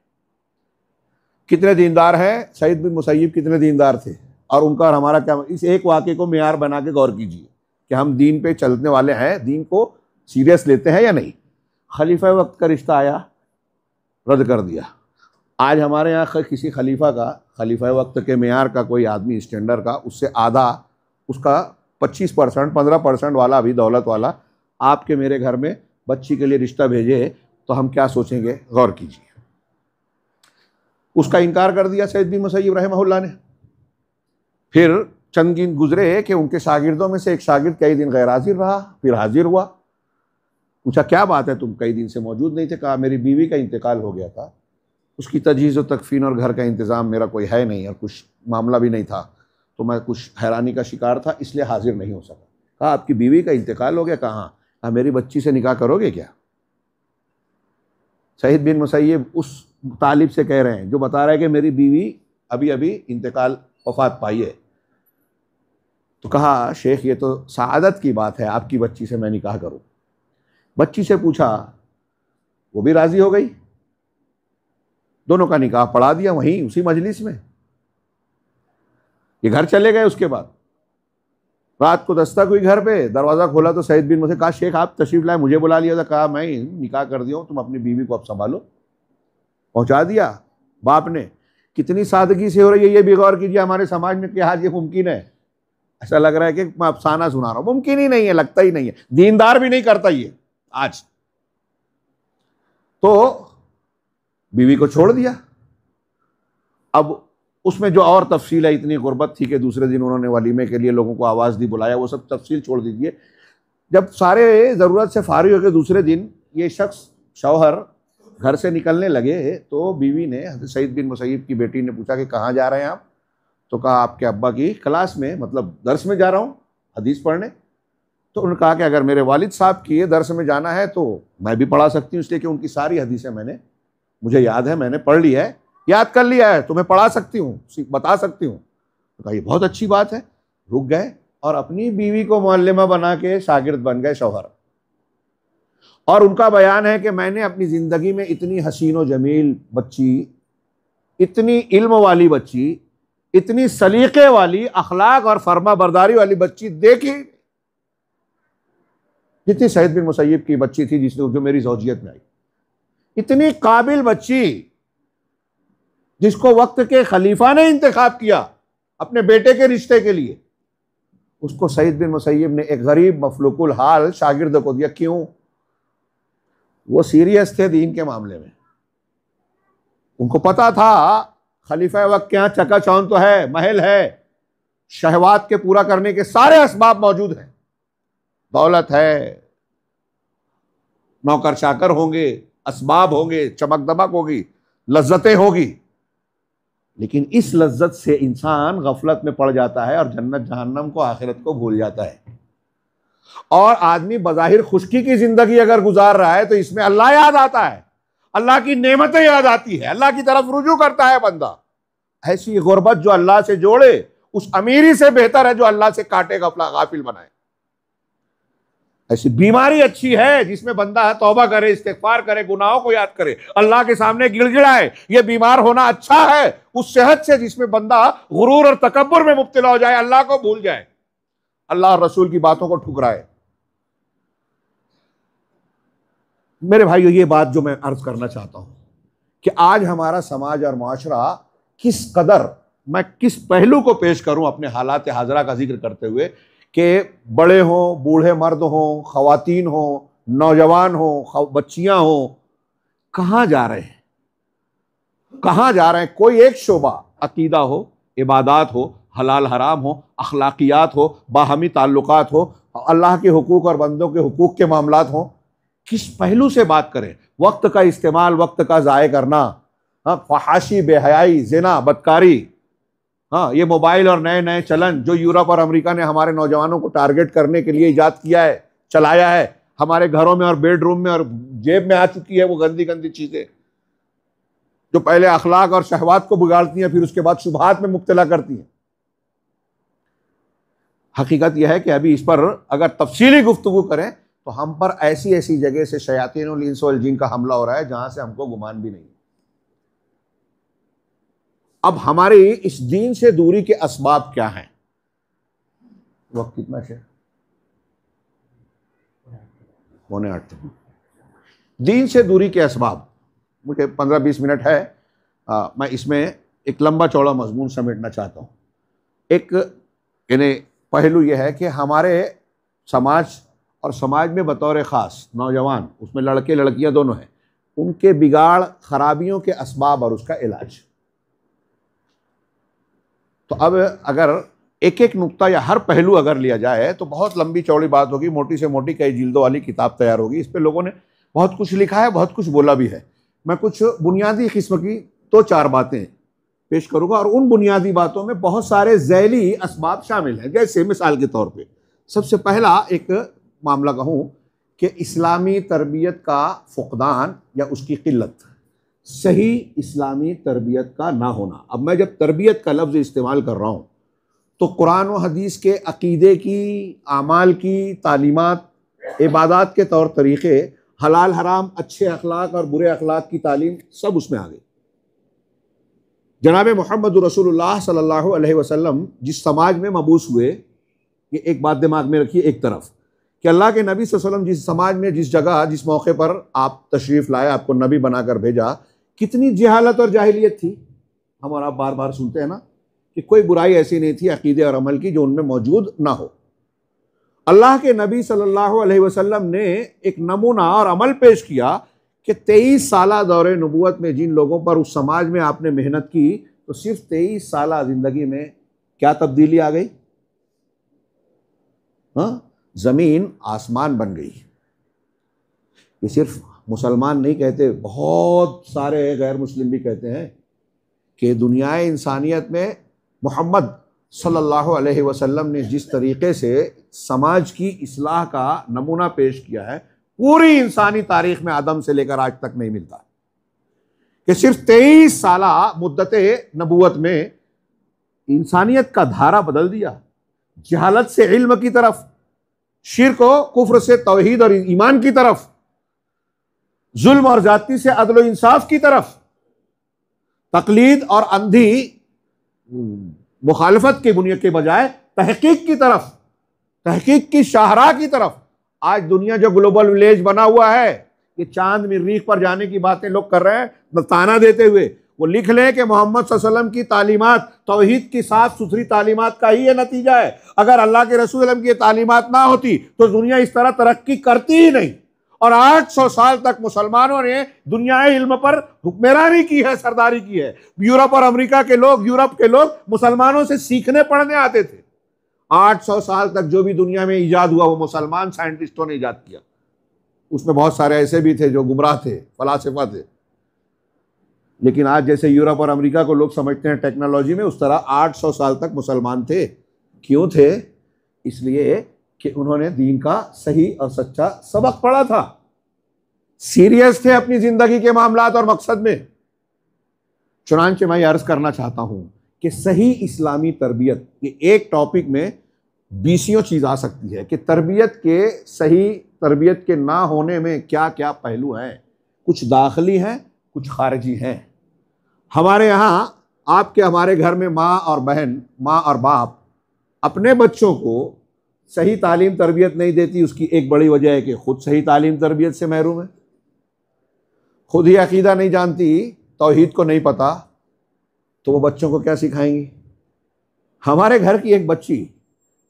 कितने दीनदार हैं सईद बिन मुसैब कितने दीनदार थे और उनका और हमारा क्या इस एक वाक़े को मैार बना के गौर कीजिए कि हम दीन पे चलने वाले हैं दीन को सीरियस लेते हैं या नहीं खलीफा वक्त का रिश्ता आया रद्द कर दिया आज हमारे यहाँ किसी खलीफा का खलीफा वक्त के मैार का कोई आदमी स्टैंडर का उससे आधा उसका 25 परसेंट पंद्रह परसेंट वाला अभी दौलत वाला आपके मेरे घर में बच्ची के लिए रिश्ता भेजे तो हम क्या सोचेंगे गौर कीजिए उसका इनकार कर दिया सैद बी मुसैब रहमहुल्ला ने फिर चंद दिन गुजरे कि उनके शागिर्दों में से एक शागिर्द कई दिन गैर हाजिर रहा फिर हाजिर हुआ पूछा क्या बात है तुम कई दिन से मौजूद नहीं थे कहा मेरी बीवी का इंतकाल हो गया था उसकी तजीज़ व तकफीन और घर का इंतज़ाम मेरा कोई है नहीं और कुछ मामला भी नहीं था तो मैं कुछ हैरानी का शिकार था इसलिए हाजिर नहीं हो सका कहा आपकी बीवी का इंतकाल हो गया कहाँ कहा मेरी बच्ची से निकाह करोगे क्या सहीद बिन मुसैब उस तालिब से कह रहे हैं जो बता रहा है कि मेरी बीवी अभी अभी इंतकाल वफात पाई है तो कहा शेख ये तो सआदत की बात है आपकी बच्ची से मैं निकाह करूँ बच्ची से पूछा वो भी राज़ी हो गई दोनों का निकाह पढ़ा दिया वहीं उसी मजलिस में ये घर चले गए उसके बाद रात को दस्तक हुई घर पे दरवाज़ा खोला तो सईद बिन मुझे कहा शेख आप तशरीफ लाए मुझे बुला लिया था कहा मैं निकाह कर दिया तुम अपनी बीवी को अब संभालो पहुंचा दिया बाप ने कितनी सादगी से हो रही है ये भी गौर कीजिए हमारे समाज में क्या ये मुमकिन है ऐसा लग रहा है कि मैं अफसाना सुना रहा हूं मुमकिन ही नहीं है लगता ही नहीं है दीनदार भी नहीं करता ये आज तो बीवी को छोड़ दिया अब उसमें जो और तफसील है इतनी गुर्बत थी कि दूसरे दिन उन्होंने वलीमे के लिए लोगों को आवाज़ दी बुलाया वो सब तफसील छोड़ दीजिए जब सारे ज़रूरत से फारिग होकर दूसरे दिन ये शख्स शौहर घर से निकलने लगे तो बीवी ने सईद बिन मुसैब की बेटी ने पूछा कि कहाँ जा रहे हैं आप तो कहा आपके अब्बा की क्लास में मतलब दर्स में जा रहा हूँ हदीस पढ़ने तो उन्होंने कहा कि अगर मेरे वालिद साहब की दर्स में जाना है तो मैं भी पढ़ा सकती हूँ इसलिए कि उनकी सारी हदीसें मैंने मुझे याद है मैंने पढ़ लिया है याद कर लिया है तो मैं पढ़ा सकती हूँ बता सकती हूँ तो कहा ये बहुत अच्छी बात है रुक गए और अपनी बीवी को मोहल्लेमा बना के शागिर्द बन गए शौहर और उनका बयान है कि मैंने अपनी ज़िंदगी में इतनी हसीन व जमील बच्ची इतनी इल्म वाली बच्ची इतनी सलीके वाली अखलाक और फर्मा बरदारी वाली बच्ची देखी जितनी सैद बिन मुसैब की बच्ची थी जिसने जो मेरी जोजियत में आई इतनी काबिल बच्ची जिसको वक्त के खलीफा ने इंतखब किया अपने बेटे के रिश्ते के लिए उसको सईद बिन मुसैब ने एक गरीब मफलूकुल हाल शागिर्द को दिया क्यों वो सीरियस थे दीन के मामले में उनको पता था खलीफा वक्त के यहाँ चका चौंद तो है महल है शहवाद के पूरा करने के सारे इसबाब मौजूद हैं दौलत है नौकर चाकर होंगे असबाब होंगे चमक दमक होगी लज्जतें होगी लेकिन इस लज्जत से इंसान गफलत में पड़ जाता है और जन्नत जहन्नम को आखिरत को भूल जाता है और आदमी बज़ाहिर खुशकी की ज़िंदगी अगर गुजार रहा है तो इसमें अल्लाह याद आता है अल्लाह की नेमतें याद आती है अल्लाह की तरफ रुजू करता है बंदा ऐसी गुर्बत जो अल्लाह से जोड़े उस अमीरी से बेहतर है जो अल्लाह से काटे गफला गाफिल बनाए ऐसी बीमारी अच्छी है जिसमें बंदा है तोबा करे इस्तेफार करे गुनाहों को याद करे अल्लाह के सामने गिड़गिड़ाए ये बीमार होना अच्छा है उस सेहत से जिसमें बंदा गुरूर और तकबर में मुबतला हो जाए अल्लाह को भूल जाए अल्लाह और रसूल की बातों को ठुकराए मेरे भाई ये बात जो मैं अर्ज करना चाहता हूं कि आज हमारा समाज और माशरा किस कदर मैं किस पहलू को पेश करूं अपने हालात हाजरा का जिक्र करते हुए कि बड़े हों बूढ़े मर्द हों ख़वातीन हों नौजवान हों बच्चियां हों कहाँ जा रहे हैं कहाँ जा रहे हैं कोई एक शोबा अकीदा हो इबादत हो हलाल हराम हो अखलाकियात हो बाहमी ताल्लुक हो अल्लाह के हकूक़ और बंदों के हकूक़ के मामला हों किस पहलू से बात करें वक्त का इस्तेमाल वक्त का ज़ाय करना हाँ फहाशी बेहयाई जना बदकारी हाँ ये मोबाइल और नए नए चलन जो यूरोप और अमेरिका ने हमारे नौजवानों को टारगेट करने के लिए ईजाद किया है चलाया है हमारे घरों में और बेडरूम में और जेब में आ चुकी है वो गंदी गंदी चीज़ें जो पहले अखलाक और शहवात को बिगाड़ती हैं फिर उसके बाद शुभात में मुबतला करती हैं हकीकत यह है कि अभी इस पर अगर तफसीली गुफ्तु करें तो हम पर ऐसी ऐसी जगह से शयातीन जिन का हमला हो रहा है जहाँ से हमको गुमान भी नहीं अब हमारी इस दीन से दूरी के इसबाब क्या हैं वक्त कितना शेर पौने आठ दीन से दूरी के इसबाब मुझे पंद्रह बीस मिनट है आ, मैं इसमें एक लंबा चौड़ा मजमून समेटना चाहता हूँ एक यानी पहलू यह है कि हमारे समाज और समाज में बतौर ख़ास नौजवान उसमें लड़के लड़कियाँ दोनों हैं उनके बिगाड़ खराबियों के इसबाब और उसका इलाज तो अब अगर एक एक नुकता या हर पहलू अगर लिया जाए तो बहुत लंबी चौड़ी बात होगी मोटी से मोटी कई जिल्दों वाली किताब तैयार होगी इस पर लोगों ने बहुत कुछ लिखा है बहुत कुछ बोला भी है मैं कुछ बुनियादी किस्म की दो चार बातें पेश करूंगा और उन बुनियादी बातों में बहुत सारे जैली इसबाब शामिल हैं जैसे मिसाल के तौर पे सबसे पहला एक मामला कहूँ कि इस्लामी तरबियत का फुकदान या उसकी किल्लत सही इस्लामी तरबियत का ना होना अब मैं जब तरबियत का लफ्ज़ इस्तेमाल कर रहा हूँ तो कुरान व हदीस के अकीदे की आमाल की तालीमत इबादत के तौर तरीक़े हलाल हराम अच्छे अखलाक और बुरे अखलाक की तालीम सब उसमें आ गई जनाब मोहम्मद रसूलुल्लाह सल्लल्लाहु अलैहि वसल्लम जिस समाज में मबूस हुए ये एक बात दिमाग में रखिए एक तरफ कि अल्लाह के नबी वसल्लम जिस समाज में जिस जगह जिस मौके पर आप तशरीफ़ लाए आपको नबी बनाकर भेजा कितनी जहालत और जाहिलियत थी हम और आप बार बार सुनते हैं ना कि कोई बुराई ऐसी नहीं थी अकीदे और अमल की जो उनमें मौजूद ना हो अल्लाह के नबी सल्लल्लाहु अलैहि वसल्लम ने एक नमूना और अमल पेश किया कि तेईस साल दौरे नबूत में जिन लोगों पर उस समाज में आपने मेहनत की तो सिर्फ तेईस साल ज़िंदगी में क्या तब्दीली आ गई हाँ ज़मीन आसमान बन गई ये सिर्फ मुसलमान नहीं कहते बहुत सारे गैर मुस्लिम भी कहते हैं कि दुनिया इंसानियत में मोहम्मद सल्लल्लाहु अलैहि वसल्लम ने जिस तरीके से समाज की इसलाह का नमूना पेश किया है पूरी इंसानी तारीख में आदम से लेकर आज तक नहीं मिलता कि सिर्फ तेईस साल मुद्दत नबूत में इंसानियत का धारा बदल दिया जहालत से इल्म की तरफ शिर को कुफ्र से तोहहीद और ईमान की तरफ जुल्म और जाति से अदल इंसाफ की तरफ तकलीद और अंधी मुखालफत के बुनियाद के बजाय तहकीक की तरफ तहकीक की शाहरा की तरफ आज दुनिया जो ग्लोबल विलेज बना हुआ है ये चांद रीख पर जाने की बातें लोग कर रहे हैं मतलब ताना देते हुए वो लिख लें कि मोहम्मद वसल्लम की तालीमत तोहहीद की साफ सुथरी तालीमत का ही यह नतीजा है अगर अल्लाह के रसूल की ये तालीमत ना होती तो दुनिया इस तरह तरक्की करती ही नहीं और 800 साल तक मुसलमानों ने दुनिया इल्म पर हुक्मरानी की है सरदारी की है यूरोप और अमेरिका के लोग यूरोप के लोग मुसलमानों से सीखने पढ़ने आते थे 800 साल तक जो भी दुनिया में ईजाद हुआ वो मुसलमान साइंटिस्टों ने ईजाद किया उसमें बहुत सारे ऐसे भी थे जो गुमराह थे फलासफा थे लेकिन आज जैसे यूरोप और अमरीका को लोग समझते हैं टेक्नोलॉजी में उस तरह आठ साल तक मुसलमान थे क्यों थे इसलिए कि उन्होंने दीन का सही और सच्चा सबक पढ़ा था सीरियस थे अपनी जिंदगी के मामला और मकसद में चुनानचे मैं अर्ज करना चाहता हूं कि सही इस्लामी तरबियत ये एक टॉपिक में बीसियों चीज आ सकती है कि तरबियत के सही तरबियत के ना होने में क्या क्या पहलू हैं कुछ दाखिली हैं कुछ खारजी हैं हमारे यहाँ आपके हमारे घर में माँ और बहन माँ और बाप अपने बच्चों को सही तालीम तरबियत नहीं देती उसकी एक बड़ी वजह है कि ख़ुद सही तालीम तरबियत से महरूम है ख़ुद ही अकीदा नहीं जानती तोहहीद को नहीं पता तो वो बच्चों को क्या सिखाएंगी हमारे घर की एक बच्ची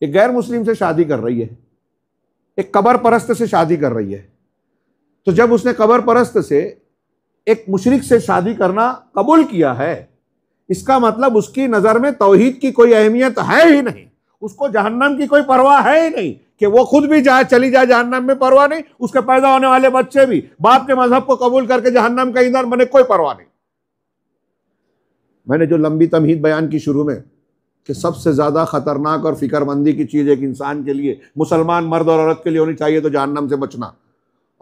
एक गैर मुस्लिम से शादी कर रही है एक कबर परस्त से शादी कर रही है तो जब उसने कबर परस्त से एक मुशरक से शादी करना कबूल किया है इसका मतलब उसकी नज़र में तोहहीद की कोई अहमियत है ही नहीं उसको जहन्नम की कोई परवाह है ही नहीं कि वो खुद भी जाए चली जाए जहन्नम में परवाह नहीं उसके पैदा होने वाले बच्चे भी बाप के मजहब को कबूल करके जहन्नम का ईंधन बने कोई परवाह नहीं मैंने जो लंबी तमहीद बयान की शुरू में कि सबसे ज़्यादा खतरनाक और फिक्रमंदी की चीज़ एक इंसान के लिए मुसलमान मर्द और औरत के लिए होनी चाहिए तो जहन्नम से बचना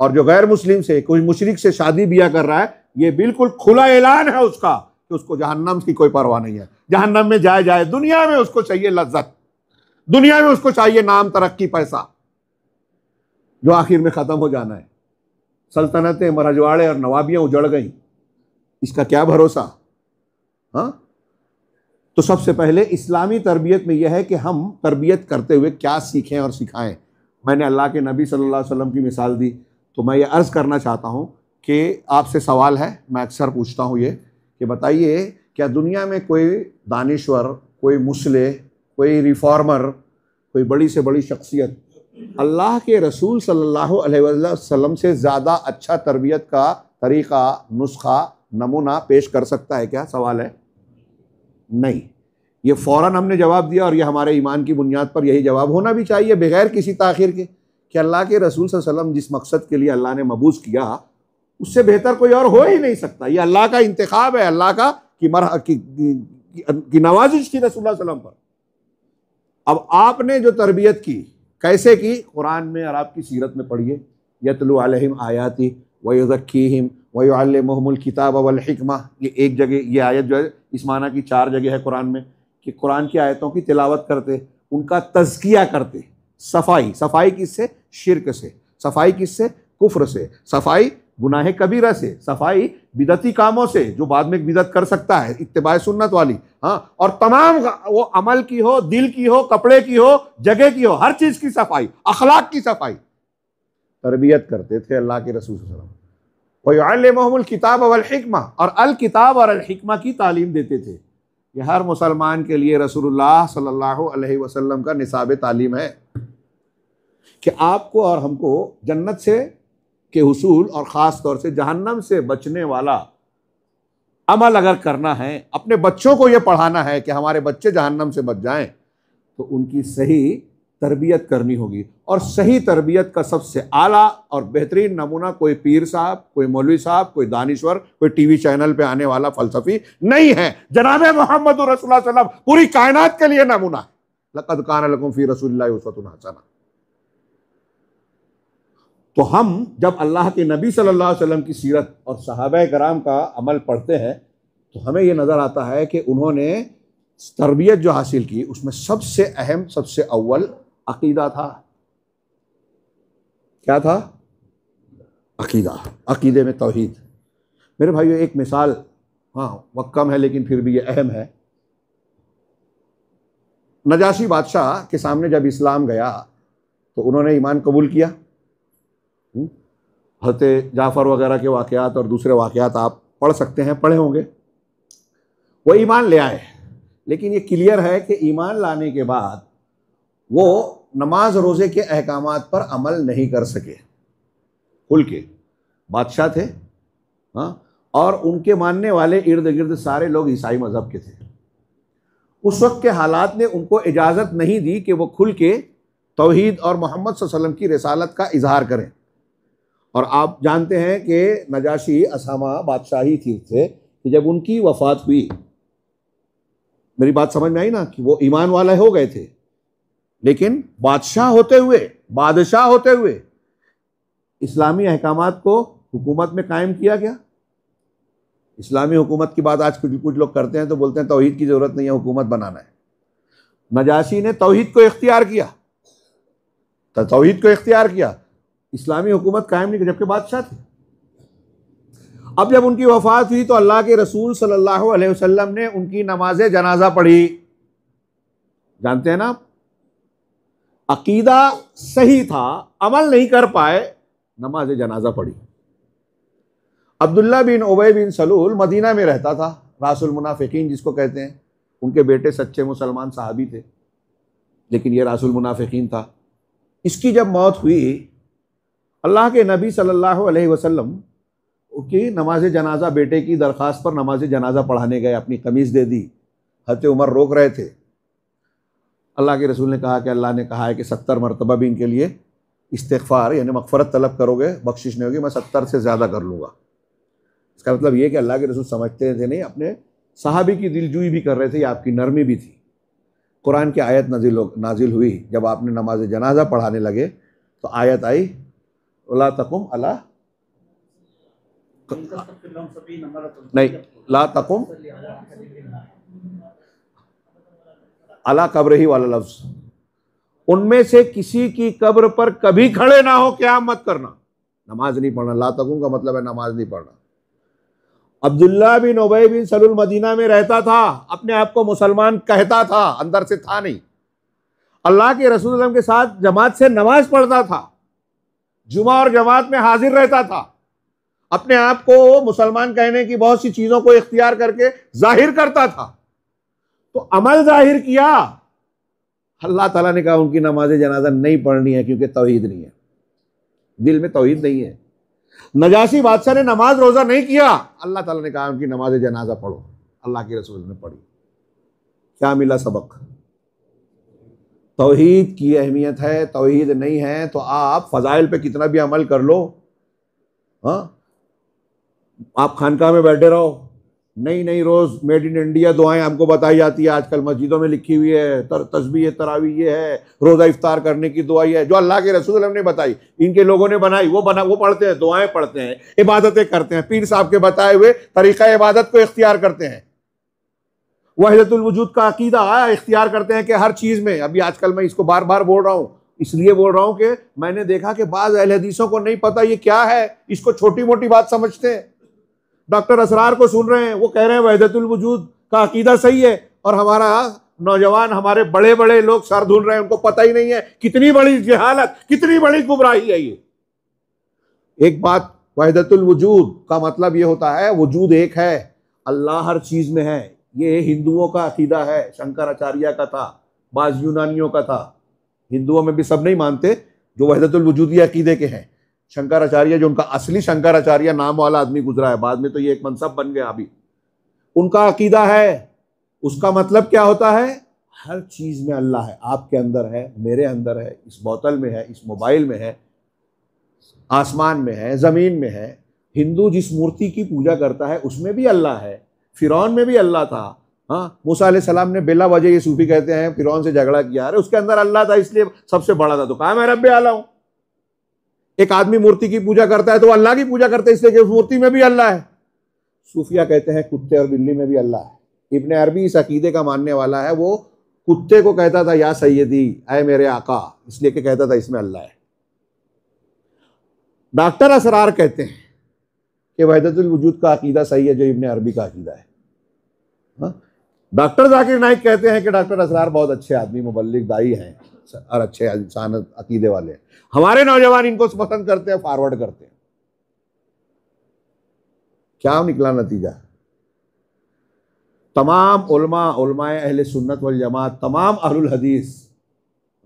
और जो गैर मुस्लिम से कोई मुशरक से शादी बिया कर रहा है ये बिल्कुल खुला ऐलान है उसका कि उसको जहन्नम की कोई परवाह नहीं है जहन्नम में जाए जाए दुनिया में उसको चाहिए लज्जत दुनिया में उसको चाहिए नाम तरक्की पैसा जो आखिर में ख़त्म हो जाना है सल्तनतें मरजवाड़े और नवाबियाँ उजड़ गई इसका क्या भरोसा हाँ तो सबसे पहले इस्लामी तरबियत में यह है कि हम तरबियत करते हुए क्या सीखें और सिखाएं मैंने अल्लाह के नबी सल्लल्लाहु अलैहि वसल्लम की मिसाल दी तो मैं ये अर्ज़ करना चाहता हूँ कि आपसे सवाल है मैं अक्सर पूछता हूँ ये कि बताइए क्या दुनिया में कोई दानश्वर कोई मुसले कोई रिफॉर्मर कोई बड़ी से बड़ी शख्सियत अल्लाह के रसूल सल्लल्लाहु अलैहि वसल्लम से ज़्यादा अच्छा तरबियत का तरीक़ा नुस्खा नमूना पेश कर सकता है क्या सवाल है नहीं ये फ़ौर हमने जवाब दिया और ये हमारे ईमान की बुनियाद पर यही जवाब होना भी चाहिए बगैर किसी ताखिर के कि अल्लाह के रसूल वसल्लम जिस मकसद के लिए अल्लाह ने मबूज किया उससे बेहतर कोई और हो ही नहीं सकता ये अल्लाह का इंतखब है अल्लाह का कि मर की, की, की, की नवाजिश थी रसूल वसल्लम पर अब आपने जो तरबियत की कैसे की कुरान में और आपकी सीरत में पढ़िए यतलु आयाती आयाति वज़क्कीम वयुमल किताब वलहिकमा ये एक जगह ये आयत जो है इस माना की चार जगह है कुरान में कि कुरान की आयतों की तिलावत करते उनका तजकिया करते सफाई सफाई किससे शिरक से सफाई किससे कुफ्र से सफाई गुनाह कबीरा से सफाई बिदती कामों से जो बाद में बिदत कर सकता है इतबा सुन्नत वाली हाँ और तमाम वो अमल की हो दिल की हो कपड़े की हो जगह की हो हर चीज़ की सफाई अखलाक की सफाई तरबियत करते थे अल्लाह के रसूल वहमुल किताब अलहिकमा और अल किताब और अलहिकमा की तालीम देते थे ये हर मुसलमान के लिए रसूलुल्लाह सल्लल्लाहु वसलम का निसाब तालीम है कि आपको और हमको जन्नत से के हसूल और ख़ास तौर से जहन्नम से बचने वाला अमल अगर करना है अपने बच्चों को ये पढ़ाना है कि हमारे बच्चे जहन्नम से बच जाएं तो उनकी सही तरबियत करनी होगी और सही तरबियत का सबसे आला और बेहतरीन नमूना कोई पीर साहब कोई मौलवी साहब कोई दानिश्वर कोई टीवी चैनल पे आने वाला फलसफी नहीं है जनाब मोहम्मद रसुल्ला पूरी कायनात के लिए नमूना है लकद कान लकुम फी रसुल्ला हसना तो हम जब अल्लाह के नबी सल्लल्लाहु अलैहि वसल्लम की सीरत और साहब कराम का अमल पढ़ते हैं तो हमें ये नज़र आता है कि उन्होंने तरबियत जो हासिल की उसमें सबसे अहम सबसे अव्वल अकीदा था क्या था अकीदा अकीदे में तोहद मेरे भाइयों एक मिसाल हाँ वह कम है लेकिन फिर भी ये अहम है नजाशी बादशाह के सामने जब इस्लाम गया तो उन्होंने ईमान कबूल किया हजरत हम्म? जाफ़र वगैरह के वाक़ात और दूसरे वाक़ात आप पढ़ सकते हैं पढ़े होंगे वो ईमान ले आए लेकिन ये क्लियर है कि ईमान लाने के बाद वो नमाज रोज़े के अहकाम पर अमल नहीं कर सके खुल के बादशाह थे हाँ और उनके मानने वाले इर्द गिर्द सारे लोग ईसाई मज़हब के थे उस वक्त के हालात ने उनको इजाज़त नहीं दी कि वो खुल के तोहद और मोहम्मद वसल्लम की रसालत का इजहार करें और आप जानते हैं कि नजाशी असामा बादशाही थी थे कि जब उनकी वफात हुई मेरी बात समझ में आई ना कि वो ईमान वाले हो गए थे लेकिन बादशाह होते हुए बादशाह होते हुए इस्लामी अहकाम को हुकूमत में कायम किया गया इस्लामी हुकूमत की बात आज कुछ कुछ लोग करते हैं तो बोलते हैं तोहहीद की ज़रूरत नहीं है हुकूमत बनाना है नजाशी ने तोहहीद को इख्तियार किया तो तोहहीद को इख्तियार किया इस्लामी हुकूमत कायम नहीं जबकि बादशाह थे अब जब उनकी वफात हुई तो अल्लाह के रसूल सल्लल्लाहु अलैहि वसल्लम ने उनकी नमाज जनाजा पढ़ी जानते हैं ना अकीदा सही था अमल नहीं कर पाए नमाज जनाजा पढ़ी अब्दुल्ला बिन उबै बिन सलूल मदीना में रहता था रासुल मुनाफिकीन जिसको कहते हैं उनके बेटे सच्चे मुसलमान साहबी थे लेकिन ये रासुल मुनाफिकीन था इसकी जब मौत हुई अल्लाह के नबी सल्लल्लाहु अलैहि वसल्लम की नमाज जनाजा बेटे की दरख्वास्त पर नमाज जनाजा पढ़ाने गए अपनी कमीज़ दे दी हत उमर रोक रहे थे अल्लाह के रसूल ने कहा कि अल्लाह ने कहा है कि सत्तर मरतबा भी इनके लिए इस्तफ़ार यानी मकफ़रत तलब करोगे बख्शिश नहीं होगी मैं सत्तर से ज़्यादा कर लूँगा इसका मतलब ये कि अल्लाह के रसूल समझते थे नहीं अपने साहबी की दिलजुई भी कर रहे थे या आपकी नरमी भी थी कुरान की आयत नाजिल नाजिल हुई जब आपने नमाज जनाजा पढ़ाने लगे तो आयत आई तकुम अला नहीं ला तकुम अला कब्र ही वाला लफ्ज उनमें से किसी की कब्र पर कभी खड़े ना हो क्या मत करना नमाज नहीं पढ़ना ला तकुम का मतलब है नमाज नहीं पढ़ना अब्दुल्ला बिन उबई बिन सलुल मदीना में रहता था अपने आप को मुसलमान कहता था अंदर से था नहीं अल्लाह के रसूल के साथ जमात से नमाज पढ़ता था जुमा और जमात में हाजिर रहता था अपने आप को मुसलमान कहने की बहुत सी चीजों को इख्तियार करके जाहिर करता था तो अमल जाहिर किया अल्लाह तला ने कहा उनकी नमाज जनाजा नहीं पढ़नी है क्योंकि तोहीद नहीं है दिल में तोहद नहीं है नजासी बादशाह ने नमाज रोजा नहीं किया अल्लाह तला ने कहा उनकी नमाज जनाजा पढ़ो अल्लाह के रसूल ने पढ़ी क्या मिला सबक तोहद की अहमियत है तोहद नहीं है तो आप फ़ज़ाइल पे कितना भी अमल कर लो हाँ आप खानका में बैठे रहो नई नई रोज़ मेड इन इंडिया दुआएं आपको बताई जाती है आजकल मस्जिदों में लिखी हुई है तर तस्बी तरावी ये है रोज़ा इफ्तार करने की दुआ है जो अल्लाह के रसूल ने बताई इनके लोगों ने बनाई वो बना वो पढ़ते हैं दुआएं पढ़ते हैं इबादतें करते हैं पीर साहब के बताए हुए तरीक़ा इबादत को इख्तियार करते हैं वहदतुलवजूद का अकीदा इख्तियार करते हैं कि हर चीज़ में अभी आजकल मैं इसको बार बार बोल रहा हूँ इसलिए बोल रहा हूँ कि मैंने देखा कि बाज़ हदीसों को नहीं पता ये क्या है इसको छोटी मोटी बात समझते हैं डॉक्टर असरार को सुन रहे हैं वो कह रहे हैं वहदतुलवजूद का अकीदा सही है और हमारा नौजवान हमारे बड़े बड़े लोग सर धुल रहे हैं उनको पता ही नहीं है कितनी बड़ी जहालत कितनी बड़ी गुमराही है ये एक बात वहदतुलवजूद का मतलब ये होता है वजूद एक है अल्लाह हर चीज़ में है ये हिंदुओं का अकीदा है शंकराचार्य का था बाज यूनानियों का था हिंदुओं में भी सब नहीं मानते जो वहदतुल वजूदी अकीदे के हैं शंकराचार्य जो उनका असली शंकराचार्य नाम वाला आदमी गुजरा है बाद में तो ये एक मनसब बन गया अभी उनका अकीदा है उसका मतलब क्या होता है हर चीज़ में अल्लाह है आपके अंदर है मेरे अंदर है इस बोतल में है इस मोबाइल में है आसमान में है ज़मीन में है हिंदू जिस मूर्ति की पूजा करता है उसमें भी अल्लाह है फिरौन में भी अल्लाह था हाँ मूसा सलाम ने बेला वजह ये सूफी कहते हैं फिरौन से झगड़ा किया अरे उसके अंदर अल्लाह था इसलिए सबसे बड़ा था तो कहा मैं रब आला हूँ एक आदमी मूर्ति की पूजा करता है तो अल्लाह की पूजा करते हैं इसलिए कि उस मूर्ति में भी अल्लाह है सूफिया कहते हैं कुत्ते और बिल्ली में भी अल्लाह है इबन अरबी इस अकीदे का मानने वाला है वो कुत्ते को कहता था या सैदी आए मेरे आका इसलिए कहता था इसमें अल्लाह है डॉक्टर असरार कहते हैं कि वहदतुलवजूद का अकीदा सही है जो इबन अरबी का अकीदा है हाँ? डॉक्टर जाकिर नाइक कहते हैं कि डॉक्टर असरार बहुत अच्छे आदमी मुबलिक दाई हैं और अच्छे इंसान अकीदे वाले हैं हमारे नौजवान इनको पसंद करते हैं फॉरवर्ड करते हैं क्या निकला नतीजा तमाम उलमा उलमाए अहले सुन्नत वल जमात तमाम अहल हदीस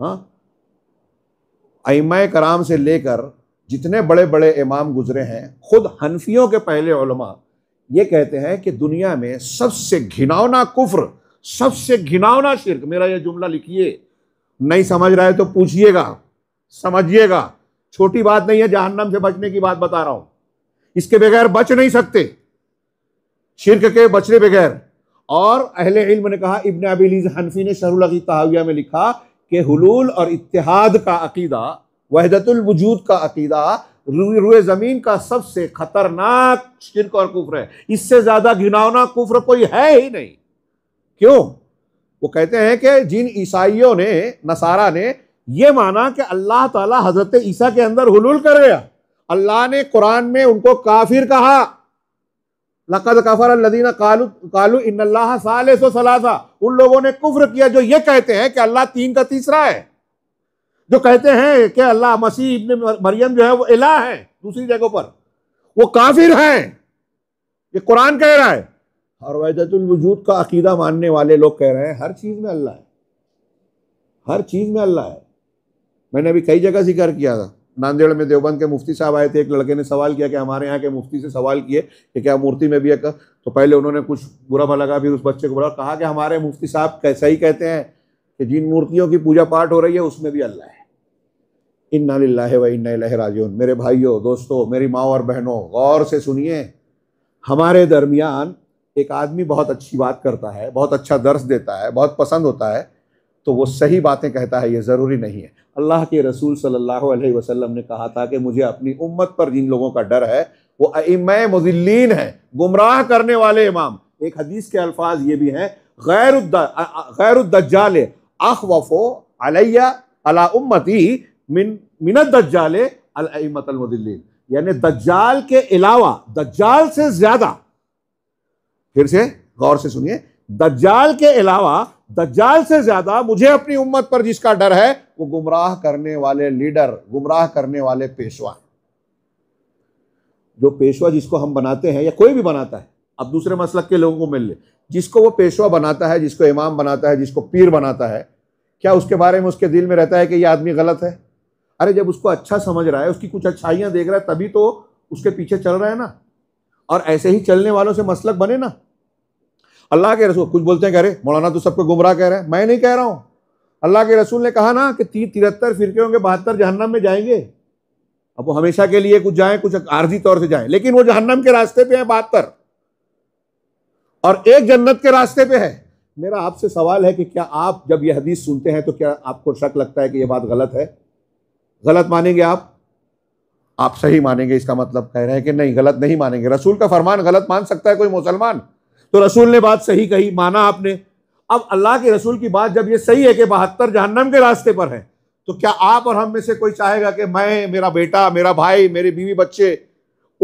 हाँ कराम से लेकर जितने बड़े बड़े इमाम गुजरे हैं खुद हनफियों के पहले ओलमा ये कहते हैं कि दुनिया में सबसे घिनौना कुफ्र सबसे घिनौना शिरक मेरा यह जुमला लिखिए नहीं समझ रहा है तो पूछिएगा समझिएगा छोटी बात नहीं है जहन्नम से बचने की बात बता रहा हूं इसके बगैर बच नहीं सकते शिरक के बचने बगैर और अहले इल्म ने कहा इबन अबीलीज हनफी ने शरुल तहाविया में लिखा कि हलूल और इतिहाद का अकीदा वहदतुलवजूद का अकीदा रुए ज़मीन का सबसे खतरनाक शिरक और कुफ्र है इससे ज़्यादा घिनौना कुफ्र कोई है ही नहीं क्यों वो कहते हैं कि जिन ईसाइयों ने नसारा ने ये माना कि अल्लाह ताला हज़रत ईसा के अंदर हलूल कर गया अल्लाह ने कुरान में उनको काफिर कहा लकद कफर लदीना कालू कालू इन सलासा उन लोगों ने कुफ्र किया जो ये कहते हैं कि अल्लाह तीन का तीसरा है जो कहते हैं कि अल्लाह मसीह इब्न मरियम जो है वो इला है दूसरी जगह पर वो काफिर हैं ये कुरान कह रहा है और वजूद का अकीदा मानने वाले लोग कह रहे हैं हर चीज़ में अल्लाह है हर चीज़ में अल्लाह है मैंने अभी कई जगह जिक्र किया था नांदेड़ में देवबंद के मुफ्ती साहब आए थे एक लड़के ने सवाल किया कि हमारे यहाँ के मुफ्ती से सवाल किए कि क्या मूर्ति में भी एक तो पहले उन्होंने कुछ बुरा भला लगा फिर उस बच्चे को बुरा कहा कि हमारे मुफ्ती साहब कैसा ही कहते हैं कि जिन मूर्तियों की पूजा पाठ हो रही है उसमें भी अल्लाह है इन्ना लाहे व इन्ना राजून मेरे भाइयों दोस्तों मेरी माओ और बहनों गौर से सुनिए हमारे दरमियान एक आदमी बहुत अच्छी बात करता है बहुत अच्छा दर्श देता है बहुत पसंद होता है तो वो सही बातें कहता है ये ज़रूरी नहीं है अल्लाह के रसूल सल्लल्लाहु अलैहि वसल्लम ने कहा था कि मुझे अपनी उम्मत पर जिन लोगों का डर है वो अम मुजिल्लिन है गुमराह करने वाले इमाम एक हदीस के अल्फाज ये भी हैं गैर गैरुद्दाल अख वफ़ो अलैया अला उम्मती मिन मिन दज्जाले अलमतलमदिल्लिन यानी दज्जाल के अलावा दज्जाल से ज्यादा फिर से गौर से सुनिए दज्जाल के अलावा दज्जाल से ज्यादा मुझे अपनी उम्मत पर जिसका डर है वो गुमराह करने वाले लीडर गुमराह करने वाले पेशवा जो पेशवा जिसको हम बनाते हैं या कोई भी बनाता है अब दूसरे मसलक के लोगों को मिल ले जिसको वो पेशवा बनाता है जिसको इमाम बनाता है जिसको पीर बनाता है क्या उसके बारे में उसके दिल में रहता है कि यह आदमी गलत है अरे जब उसको अच्छा समझ रहा है उसकी कुछ अच्छाइयां देख रहा है तभी तो उसके पीछे चल रहा है ना और ऐसे ही चलने वालों से मसलक बने ना अल्लाह के रसूल कुछ बोलते हैं कह रहे मौलाना तो सबको गुमराह कह रहे हैं मैं नहीं कह रहा हूं अल्लाह के रसूल ने कहा ना कि तीन तिहत्तर फिरके होंगे बहत्तर जहन्नम में जाएंगे अब वो हमेशा के लिए कुछ जाए कुछ आर्जी तौर से जाए लेकिन वो जहन्नम के रास्ते पे है बहत्तर और एक जन्नत के रास्ते पे है मेरा आपसे सवाल है कि क्या आप जब यह हदीस सुनते हैं तो क्या आपको शक लगता है कि यह बात गलत है गलत मानेंगे आप आप सही मानेंगे इसका मतलब कह रहे हैं कि नहीं गलत नहीं मानेंगे रसूल का फरमान गलत मान सकता है कोई मुसलमान तो रसूल ने बात सही कही माना आपने अब अल्लाह के रसूल की बात जब ये सही है कि बहत्तर जहन्नम के रास्ते पर है तो क्या आप और हम में से कोई चाहेगा कि मैं मेरा बेटा मेरा भाई मेरे बीवी बच्चे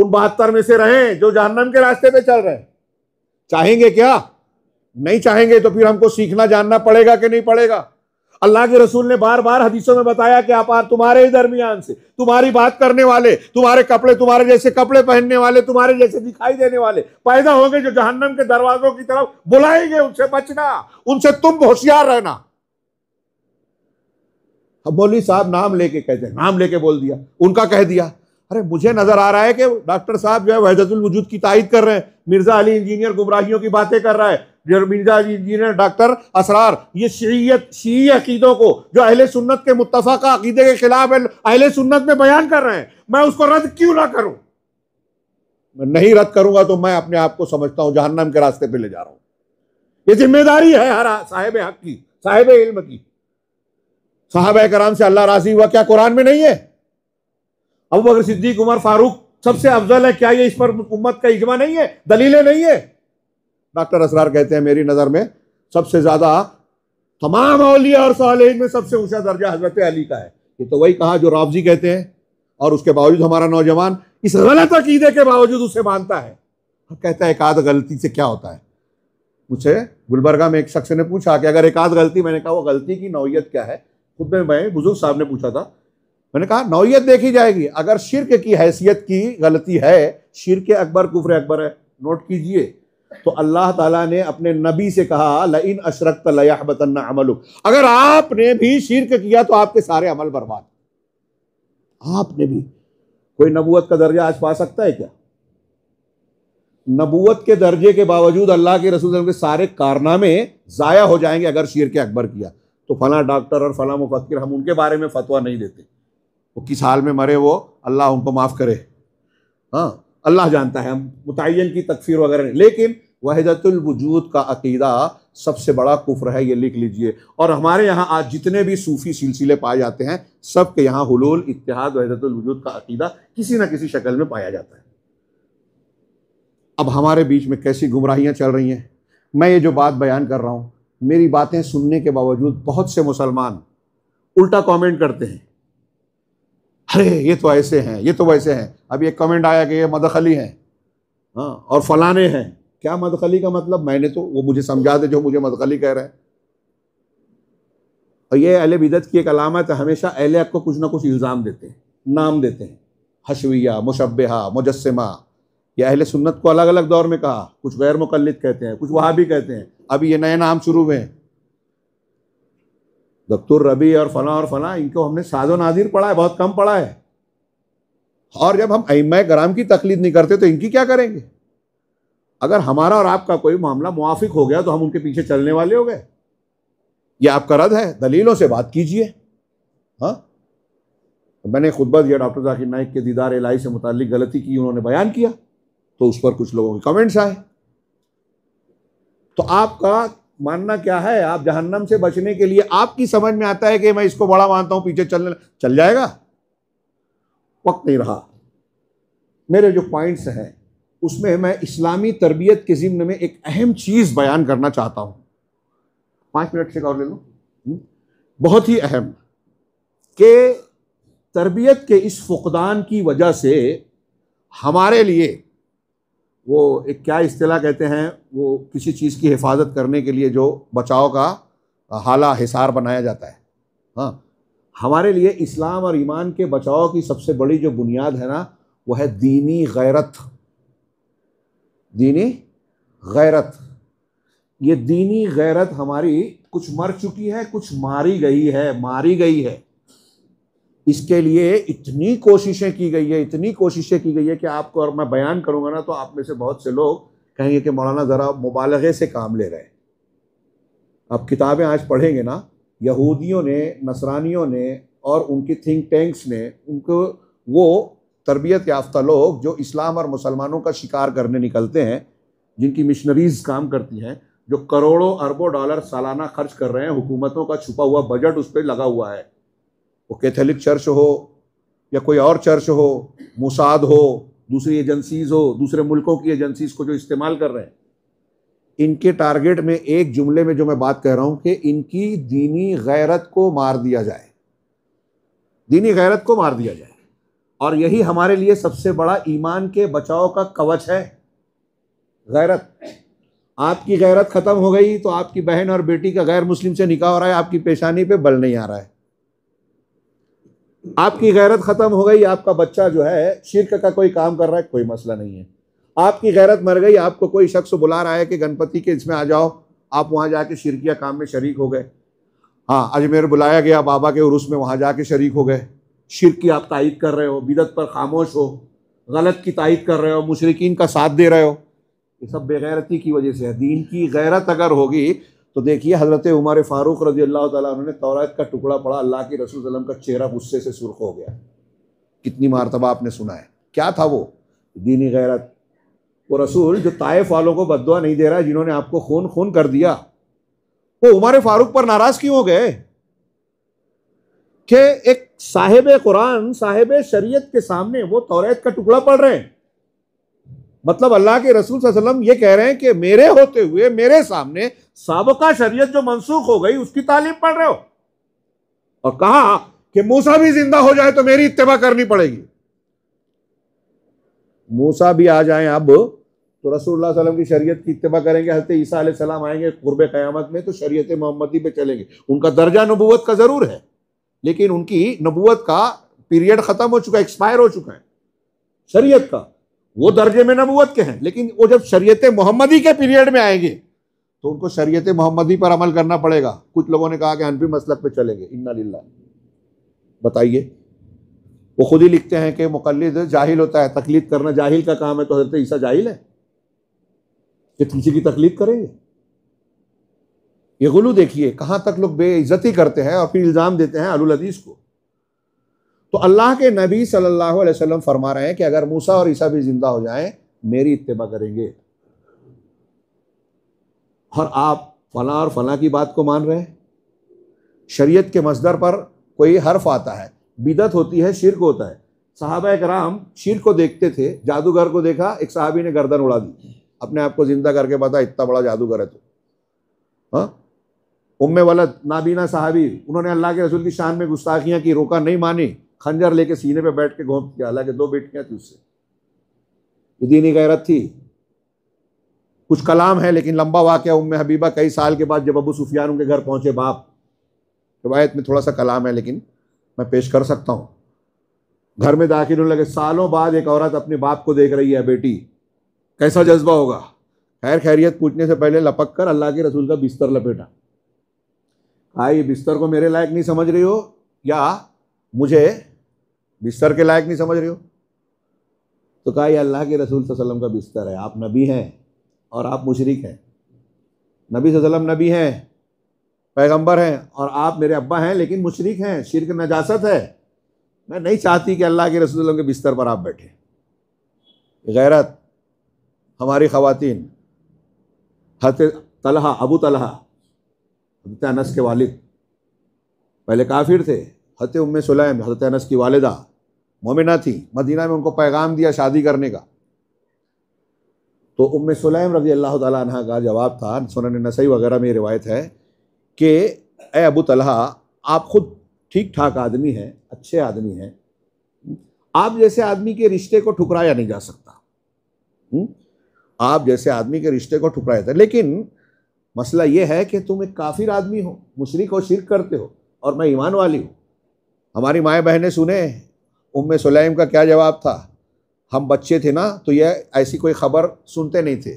उन बहत्तर में से रहें जो जहन्नम के रास्ते पर चल रहे चाहेंगे क्या नहीं चाहेंगे तो फिर हमको सीखना जानना पड़ेगा कि नहीं पड़ेगा अल्लाह के रसूल ने बार बार हदीसों में बताया कि आप तुम्हारे ही दरमियान से तुम्हारी बात करने वाले तुम्हारे कपड़े तुम्हारे जैसे कपड़े पहनने वाले तुम्हारे जैसे दिखाई देने वाले पैदा होंगे जो जहन्नम के दरवाजों की तरफ बुलाएंगे उनसे बचना उनसे तुम होशियार रहना अब मौलवी साहब नाम लेके कहते नाम लेके बोल दिया उनका कह दिया अरे मुझे नजर आ रहा है कि डॉक्टर साहब जो है वहदतुल वजूद की तायद कर रहे हैं मिर्जा अली इंजीनियर गुमराहियों की बातें कर रहा है मिर्जा जी ने डॉक्टर असरार ये शीयत शी अकीदों को जो अहले सुन्नत के मुतफ़ा अकीदे के खिलाफ अहले सुन्नत में बयान कर रहे हैं मैं उसको रद्द क्यों ना करूं मैं नहीं रद्द करूंगा तो मैं अपने आप को समझता हूं जहन्नम के रास्ते पे ले जा रहा हूं ये जिम्मेदारी है हर साहेब हक की साहेब इल्म की साहब कराम से अल्लाह राजी हुआ क्या कुरान में नहीं है अब अगर सिद्दीक उमर फारूक सबसे अफजल है क्या ये इस पर उम्मत का इजमा नहीं है दलीलें नहीं है डॉक्टर असरार कहते हैं मेरी नज़र में सबसे ज़्यादा तमाम अलिया और साल में सबसे ऊँचा दर्जा हजरत अली का है ये तो वही कहा जो रावजी कहते हैं और उसके बावजूद हमारा नौजवान इस गलत अकीदे के बावजूद उसे मानता है और कहता है एक आध गलती से क्या होता है मुझे गुलबर्गा में एक शख्स ने पूछा कि अगर एक आध गलती मैंने कहा वो गलती की नौीयत क्या है खुद में मैं बुजुर्ग साहब ने पूछा था मैंने कहा नौीयत देखी जाएगी अगर शिरक की हैसियत की गलती है शिरक अकबर कुफर अकबर है नोट कीजिए तो अल्लाह ताला ने अपने नबी से कहा लइन अशरक बतन्ना अमल अगर आपने भी शिरक किया तो आपके सारे अमल बर्बाद आपने भी कोई नबूत का दर्जा आज पा सकता है क्या नबूत के दर्जे के बावजूद अल्लाह के रसूल के सारे कारनामे ज़ाया हो जाएंगे अगर शेर के अकबर किया तो फला डॉक्टर और फला मुफक्र हम उनके बारे में फतवा नहीं देते वो किस हाल में मरे वो अल्लाह उनको माफ़ करे हाँ अल्लाह जानता है हम मुतन की तकफीर वगैरह नहीं लेकिन वहदतुलवजूद का अकीदा सबसे बड़ा कुफ्र है ये लिख लीजिए और हमारे यहाँ आज जितने भी सूफ़ी सिलसिले पाए जाते हैं सब के यहाँ हलूल इतिहाद वहदतुलवजूद का अकीदा किसी न किसी शक्ल में पाया जाता है अब हमारे बीच में कैसी गुमराहियाँ चल रही हैं मैं ये जो बात बयान कर रहा हूँ मेरी बातें सुनने के बावजूद बहुत से मुसलमान उल्टा कॉमेंट करते हैं अरे ये तो ऐसे हैं ये तो वैसे हैं अब ये कमेंट आया कि ये मदखली हैं हाँ और फलाने हैं क्या मदखली का मतलब मैंने तो वो मुझे समझा दे जो मुझे मदखली कह रहे हैं और ये अहल बिदत की एक अलामत है हमेशा अहल हक को कुछ ना कुछ इल्ज़ाम देते हैं नाम देते हैं हशविया मुशबहा मुजस्मा ये अहल सुन्नत को अलग अलग दौर में कहा कुछ गैर मुकलद कहते हैं कुछ वहाँ भी कहते हैं अभी ये नए नाम शुरू हुए हैं दफ्तुर रबी और फला और फला इनको हमने साधो नाजिर पढ़ा है बहुत कम पढ़ा है और जब हम अम कराम की तकलीफ नहीं करते तो इनकी क्या करेंगे अगर हमारा और आपका कोई मामला मुआफिक हो गया तो हम उनके पीछे चलने वाले हो गए ये आपका रद है दलीलों से बात कीजिए हाँ मैंने खुदबा दिया डॉक्टर जाकिर नाइक के दीदार एलाई से मुतल गलती की उन्होंने बयान किया तो उस पर कुछ लोगों के कमेंट्स आए तो आपका मानना क्या है आप जहन्नम से बचने के लिए आपकी समझ में आता है कि मैं इसको बड़ा मानता हूं पीछे चलने चल जाएगा वक्त नहीं रहा मेरे जो पॉइंट्स हैं उसमें मैं इस्लामी तरबियत के ज़िम्न में एक अहम चीज़ बयान करना चाहता हूँ पाँच मिनट से और ले लो हम्म। बहुत ही अहम के तरबियत के इस फुकदान की वजह से हमारे लिए वो एक क्या अतला कहते हैं वो किसी चीज़ की हिफाजत करने के लिए जो बचाव का हाला हिसार बनाया जाता है हाँ हमारे लिए इस्लाम और ईमान के बचाव की सबसे बड़ी जो बुनियाद है ना वो है दीनी गैरत दीनी गैरत ये दीनी गैरत हमारी कुछ मर चुकी है कुछ मारी गई है मारी गई है इसके लिए इतनी कोशिशें की गई है इतनी कोशिशें की गई है कि आपको और मैं बयान करूंगा ना तो आप में से बहुत से लोग कहेंगे कि मौलाना ज़रा मुबालगे से काम ले रहे हैं आप किताबें आज पढ़ेंगे ना यहूदियों ने नसरानियों ने और उनकी थिंक टैंक्स ने उनको वो तरबियत याफ्ता लोग जो इस्लाम और मुसलमानों का शिकार करने निकलते हैं जिनकी मिशनरीज काम करती हैं जो करोड़ों अरबों डॉलर सालाना खर्च कर रहे हैं हुकूमतों का छुपा हुआ बजट उस पर लगा हुआ है वो कैथोलिक चर्च हो या कोई और चर्च हो मुसाद हो दूसरी एजेंसीज हो दूसरे मुल्कों की एजेंसीज को जो इस्तेमाल कर रहे हैं इनके टारगेट में एक जुमले में जो मैं बात कह रहा हूं कि इनकी दीनी गैरत को मार दिया जाए दीनी गैरत को मार दिया जाए और यही हमारे लिए सबसे बड़ा ईमान के बचाव का कवच है गैरत आपकी गैरत ख़त्म हो गई तो आपकी बहन और बेटी का गैर मुस्लिम से निकाह हो रहा है आपकी पेशानी पे बल नहीं आ रहा है आपकी गैरत ख़त्म हो गई आपका बच्चा जो है शिरक का कोई काम कर रहा है कोई मसला नहीं है आपकी गैरत मर गई आपको कोई शख्स बुला रहा है कि गणपति के इसमें आ जाओ आप वहाँ जाके शिरकिया काम में शरीक हो गए हाँ अजमेर बुलाया गया बाबा के उर्स में वहाँ जाके शरीक हो गए शिरक की आप तायद कर रहे हो बिदत पर खामोश हो गलत की तायद कर रहे हो मुशरकिन का साथ दे रहे हो ये सब बेगैरती की वजह से है दीन की गैरत अगर होगी तो देखिए हज़रत उमर फ़ारूक रजी अल्लाह तुमने तौरात का टुकड़ा पड़ा अल्लाह के रसूल वसलम का चेहरा गुस्से से सुर्ख हो गया कितनी मारतबा आपने सुना है क्या था वो दीनी गैरत वो रसूल जो ताइफ वालों को बदवा नहीं दे रहा जिन्होंने आपको खून खून कर दिया वो उमर फ़ारूक पर नाराज़ क्यों हो गए कि एक साहेब कुरान साहेब शरीयत के सामने वो तौरात का टुकड़ा पढ़ रहे हैं मतलब अल्लाह के रसूल वसल्लम ये कह रहे हैं कि मेरे होते हुए मेरे सामने सबका शरीयत जो मनसूख हो गई उसकी तालीम पढ़ रहे हो और कहा कि मूसा भी जिंदा हो जाए तो मेरी इतवा करनी पड़ेगी मूसा भी आ जाए अब तो रसूलुल्लाह वसल्लम की शरीयत की इतवा करेंगे हजरत ईसा सलाम आएंगे कुरब क़यामत में तो शरीयत मोहम्मदी पे चलेंगे उनका दर्जा नबूत का ज़रूर है लेकिन उनकी नबूत का पीरियड ख़त्म हो चुका है एक्सपायर हो चुका है शरीयत का वो दर्जे में नबूत के हैं लेकिन वो जब शरीयत मोहम्मदी के पीरियड में आएंगे तो उनको शरीयत मोहम्मदी पर अमल करना पड़ेगा कुछ लोगों ने कहा कि हनफी मसलक पे चलेंगे इन्ना लिल्ला बताइए वो खुद ही लिखते हैं कि मुकलद जाहिल होता है तकलीद करना जाहिल का काम है तो हजरत ईसा जाहिल है कि किसी की तकलीद करेंगे ये गुलू देखिए कहाँ तक लोग बेइज्जती करते हैं और फिर इल्ज़ाम देते हैं अलुल हदीस को तो अल्लाह के नबी सल्लल्लाहु अलैहि वसल्लम फरमा रहे हैं कि अगर मूसा और ईसा भी जिंदा हो जाएं मेरी इतबा करेंगे और आप फला और फला की बात को मान रहे हैं शरीयत के मजदर पर कोई हर्फ आता है बिदत होती है शिरक होता है साहब कराम शिरक को देखते थे जादूगर को देखा एक साहबी ने गर्दन उड़ा दी अपने आप को जिंदा करके पता इतना बड़ा जादूगर है तो हाँ उम्म वलत नाबीना साहबी उन्होंने अल्लाह के रसूल की शान में गुस्ताखियाँ की रोका नहीं मानी खंजर लेके सीने पे बैठ के घोंप किया हालांकि दो बेटियां थी उससे दीनी गैरत थी कुछ कलाम है लेकिन लंबा वाक्य उम्मे हबीबा कई साल के बाद जब अबू सुफियान उनके घर पहुंचे बाप रवायत में थोड़ा सा कलाम है लेकिन मैं पेश कर सकता हूँ घर में दाखिल होने लगे सालों बाद एक औरत अपने बाप को देख रही है बेटी कैसा जज्बा होगा खैर खैरियत पूछने से पहले लपक कर अल्लाह के रसूल का बिस्तर लपेटा कहा ये बिस्तर को मेरे लायक नहीं समझ रही हो या मुझे बिस्तर के लायक नहीं समझ रहे हो तो कहा अल्लाह के रसूल वसल्लम का बिस्तर है आप नबी हैं और आप मुशरक हैं नबी वसल्लम नबी हैं पैगंबर हैं और आप मेरे अब्बा हैं लेकिन मुशरक हैं शिरक नजासत है मैं नहीं चाहती कि अल्लाह के रसूल के बिस्तर पर आप बैठे गैरत हमारी खातन हत तलहा अबू तलहा हजरत अनस के वालिद पहले काफिर थे हत उम सुलैम हजरत अनस की वालदा मोमिना थी मदीना में उनको पैगाम दिया शादी करने का तो उम्म सुलैम रजी अल्लाह तह का जवाब था सोन नसई वगैरह में रिवायत है कि ए अबू तलहा आप खुद ठीक ठाक आदमी हैं अच्छे आदमी हैं आप जैसे आदमी के रिश्ते को ठुकराया नहीं जा सकता हुँ? हम्म? आप जैसे आदमी के रिश्ते को ठुकराया था लेकिन मसला यह है कि तुम एक काफिर आदमी हो मुशरक और शिरक करते हो और मैं ईमान वाली हूँ हमारी माए बहनें सुने उम सलेम का क्या जवाब था हम बच्चे थे ना तो यह ऐसी कोई खबर सुनते नहीं थे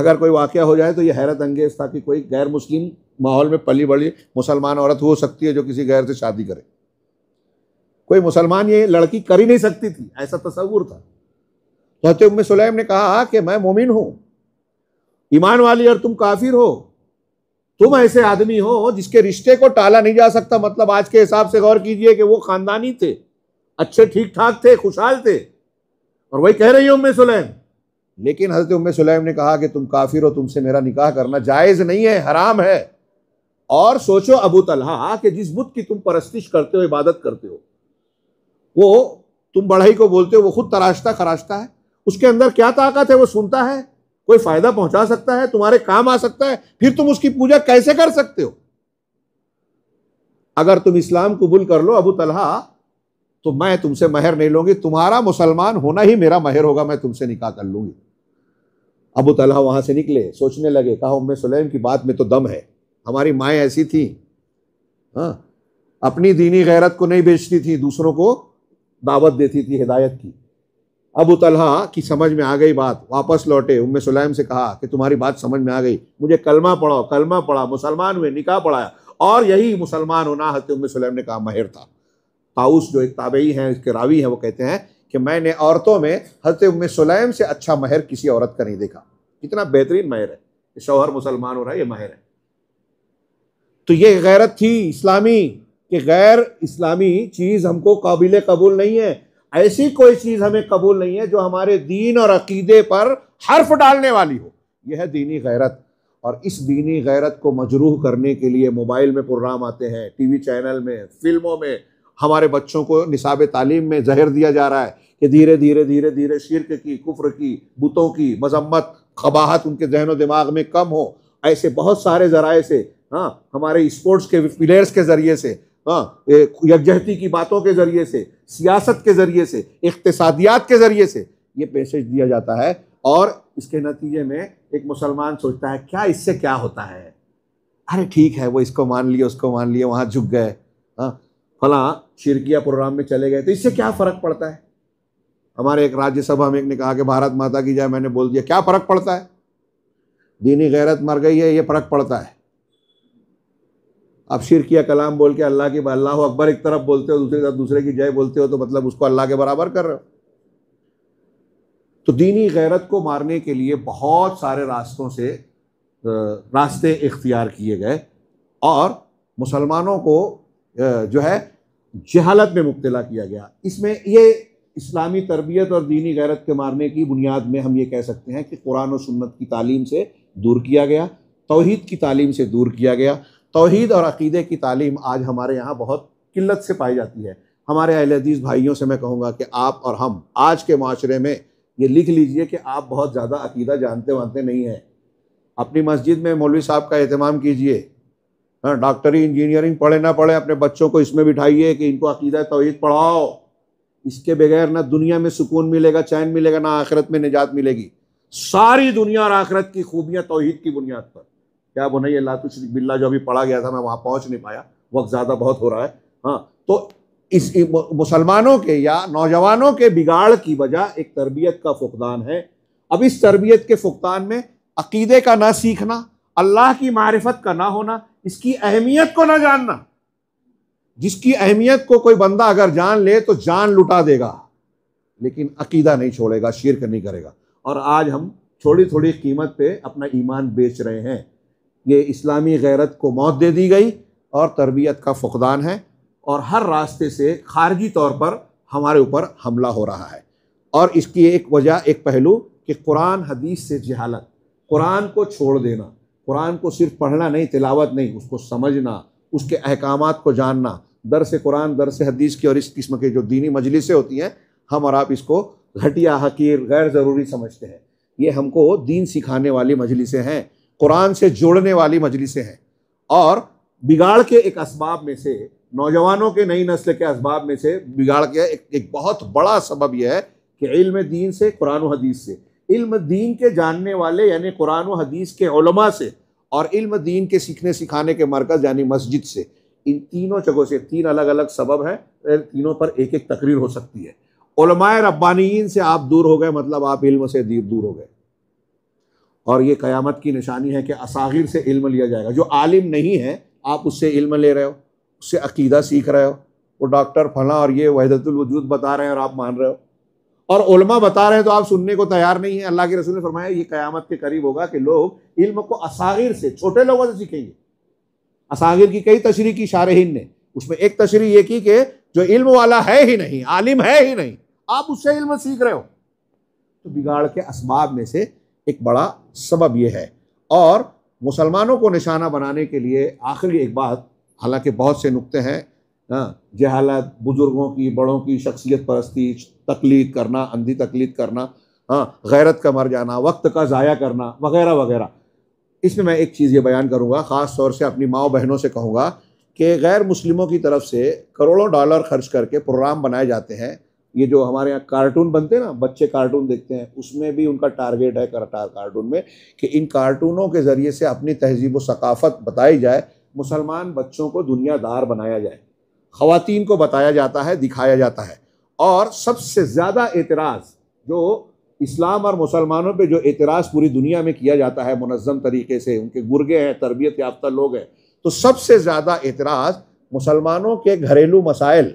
अगर कोई वाक़ हो जाए तो यह हैरत अंगेज था कि कोई गैर मुस्लिम माहौल में पली बड़ी मुसलमान औरत हो सकती है जो किसी गैर से शादी करे कोई मुसलमान ये लड़की कर ही नहीं सकती थी ऐसा तस्वूर था तो हजरत उम सुलैम ने कहा कि मैं मोमिन हूँ ईमान वाली और तुम काफिर हो तुम ऐसे आदमी हो जिसके रिश्ते को टाला नहीं जा सकता मतलब आज के हिसाब से गौर कीजिए कि वो खानदानी थे अच्छे ठीक ठाक थे खुशहाल थे और वही कह रही है उम्मे सुलैम लेकिन हजरत उम्मे सुलैम ने कहा कि तुम काफिर हो तुमसे मेरा निकाह करना जायज़ नहीं है हराम है और सोचो अबू तलहा कि जिस बुत की तुम परस्तिश करते हो इबादत करते हो वो तुम बढ़ाई को बोलते हो वो खुद तराशता खराशता है उसके अंदर क्या ताकत है वो सुनता है कोई फायदा पहुंचा सकता है तुम्हारे काम आ सकता है फिर तुम उसकी पूजा कैसे कर सकते हो अगर तुम इस्लाम कबूल कर लो अबू तलहा तो मैं तुमसे महर नहीं लूंगी तुम्हारा मुसलमान होना ही मेरा महर होगा मैं तुमसे निकाह कर लूंगी अबू तला वहां से निकले सोचने लगे कहा उम्मे सुलेम की बात में तो दम है हमारी माएँ ऐसी थी हाँ अपनी दीनी गैरत को नहीं बेचती थी दूसरों को दावत देती थी हिदायत की अबू तलहा की समझ में आ गई बात वापस लौटे उम्मे सुलेम से कहा कि तुम्हारी बात समझ में आ गई मुझे कलमा पढ़ाओ कलमा पढ़ा मुसलमान हुए निकाह पढ़ाया और यही मुसलमान होना हजरत उम्मे सुलेम ने कहा महिर था ताउस जो एक ताबई हैं इसके रावी हैं वो कहते हैं कि मैंने औरतों में हजरत उम सुलैम से अच्छा महर किसी औरत का नहीं देखा कितना बेहतरीन महर है कि शौहर मुसलमान हो रहा है ये महर है तो ये गैरत थी इस्लामी कि गैर इस्लामी चीज़ हमको काबिल कबूल नहीं है ऐसी कोई चीज़ हमें कबूल नहीं है जो हमारे दीन और अकीदे पर हर्फ डालने वाली हो यह है दीनी गैरत और इस दीनी गैरत को मजरूह करने के लिए मोबाइल में प्रोग्राम आते हैं टीवी चैनल में फिल्मों में हमारे बच्चों को निसाब तालीम में जहर दिया जा रहा है कि धीरे धीरे धीरे धीरे शिरक की कुफ्र की बुतों की मजम्मत खबाहत उनके जहन दिमाग में कम हो ऐसे बहुत सारे ज़राए से हाँ हमारे स्पोर्ट्स के प्लेयर्स के ज़रिए से हाँ यकजहती की बातों के ज़रिए से सियासत के ज़रिए से इकतसादियात के ज़रिए से ये पैसेज दिया जाता है और इसके नतीजे में एक मुसलमान सोचता है क्या इससे क्या होता है अरे ठीक है वो इसको मान लिए उसको मान लिए वहाँ झुक गए हाँ फला शिरकिया प्रोग्राम में चले गए तो इससे क्या फ़र्क पड़ता है हमारे एक राज्यसभा में एक ने कहा कि भारत माता की जय मैंने बोल दिया क्या फ़र्क पड़ता है दीनी गैरत मर गई है ये फ़र्क पड़ता है अब शिरकिया कलाम बोल के अल्लाह की अल्लाह अकबर एक तरफ बोलते हो दूसरी तरफ दूसरे की जय बोलते हो तो मतलब उसको अल्लाह के बराबर कर रहे हो तो दीनी गैरत को मारने के लिए बहुत सारे रास्तों से रास्ते इख्तियार किए गए और मुसलमानों को जो है जहालत में मुबतला किया गया इसमें ये इस्लामी तरबियत और दीनी गैरत के मारने की बुनियाद में हम ये कह सकते हैं कि कुरान और सुन्नत की तालीम से दूर किया गया तोहद की तालीम से दूर किया गया तोहद और अकीदे की तालीम आज हमारे यहाँ बहुत किल्लत से पाई जाती है हमारे अहलदीस भाइयों से मैं कहूँगा कि आप और हम आज के माशरे में ये लिख लीजिए कि आप बहुत ज़्यादा अकीदा जानते वानते नहीं हैं अपनी मस्जिद में मौलवी साहब का अहतमाम कीजिए हाँ डॉक्टरी इंजीनियरिंग पढ़े ना पढ़े अपने बच्चों को इसमें बिठाइए कि इनको अकीदा तोहद पढ़ाओ इसके बगैर ना दुनिया में सुकून मिलेगा चैन मिलेगा ना आखिरत में निजात मिलेगी सारी दुनिया और आखिरत की खूबियाँ तोहहीद की बुनियाद पर क्या बुनाई अल्लाह तो शरीक बिल्ला जो अभी पढ़ा गया था मैं वहाँ पहुँच नहीं पाया वक्त ज़्यादा बहुत हो रहा है हाँ तो इस मुसलमानों के या नौजवानों के बिगाड़ की वजह एक तरबियत का फुकदान है अब इस तरबियत के फुकदान में अकीदे का ना सीखना अल्लाह की मारिफत का ना होना इसकी अहमियत को ना जानना जिसकी अहमियत को कोई बंदा अगर जान ले तो जान लुटा देगा लेकिन अकीदा नहीं छोड़ेगा शिरक नहीं करेगा और आज हम थोड़ी थोड़ी कीमत पे अपना ईमान बेच रहे हैं ये इस्लामी गैरत को मौत दे दी गई और तरबियत का फुकदान है और हर रास्ते से खारजी तौर पर हमारे ऊपर हमला हो रहा है और इसकी एक वजह एक पहलू कि कुरान हदीस से जहालत कुरान को छोड़ देना कुरान को सिर्फ पढ़ना नहीं तिलावत नहीं उसको समझना उसके अहकाम को जानना दर से कुरान दर से हदीस की और इस किस्म के जो दीनी मजलिसें होती हैं हम और आप इसको घटिया हकीर गैर ज़रूरी समझते हैं ये हमको दीन सिखाने वाली मजलिसें हैं कुरान से जोड़ने वाली मजलिसें हैं और बिगाड़ के एक इसबाब में से नौजवानों के नई नस्ल के इसबाब में से बिगाड़ के एक, एक बहुत बड़ा सबब यह है कि इल्म दीन से कुरान हदीस से इल्म दीन के जानने वाले यानि कुरान व हदीस के उलमा से और इल्म दीन के सीखने सिखाने के मरकज़ यानी मस्जिद से इन तीनों जगहों से तीन अलग अलग सबब हैं तीनों पर एक एक तकरीर हो सकती है उलमाए रब्बानीन से आप दूर हो गए मतलब आप इल्म से दूर हो गए और ये क़यामत की निशानी है कि असागिर से इल्म लिया जाएगा जो आलिम नहीं है आप उससे इल्म ले रहे हो उससे अकीदा सीख रहे हो वो डॉक्टर फला और ये वहदतुल वजूद बता रहे हैं और आप मान रहे हो और उलमा बता रहे हैं तो आप सुनने को तैयार नहीं है अल्लाह के रसूल ने फरमाया ये कयामत के करीब होगा कि लोग इल्म को असागिर से छोटे लोगों से सीखेंगे असागिर की कई तशरी की शारहीन ने उसमें एक तशरी ये की कि जो इल्म वाला है ही नहीं आलिम है ही नहीं आप उससे इल्म सीख रहे हो तो बिगाड़ के इसबाब में से एक बड़ा सबब यह है और मुसलमानों को निशाना बनाने के लिए आखिरी एक बात हालांकि बहुत से नुकते हैं हाँ, जहालत बुज़ुर्गों की बड़ों की शख्सियत परस्ती तकलीद करना अंधी तकलीद करना हाँ गैरत का मर जाना वक्त का ज़ाया करना वगैरह वगैरह इसमें मैं एक चीज़ ये बयान करूँगा ख़ास तौर से अपनी माओ बहनों से कहूँगा कि गैर मुस्लिमों की तरफ से करोड़ों डॉलर खर्च करके प्रोग्राम बनाए जाते हैं ये जो हमारे यहाँ कार्टून बनते हैं ना बच्चे कार्टून देखते हैं उसमें भी उनका टारगेट है करटार कार्टून में कि इन कार्टूनों के ज़रिए से अपनी तहजीब सकाफ़त बताई जाए मुसलमान बच्चों को दुनियादार बनाया जाए ख़वातीन को बताया जाता है दिखाया जाता है और सबसे ज़्यादा एतराज़ जो इस्लाम और मुसलमानों पे जो एतराज़ पूरी दुनिया में किया जाता है मुनज़म तरीके से उनके गुर्गे हैं तरबियत याफ्ता लोग हैं तो सबसे ज़्यादा एतराज़ मुसलमानों के घरेलू मसाइल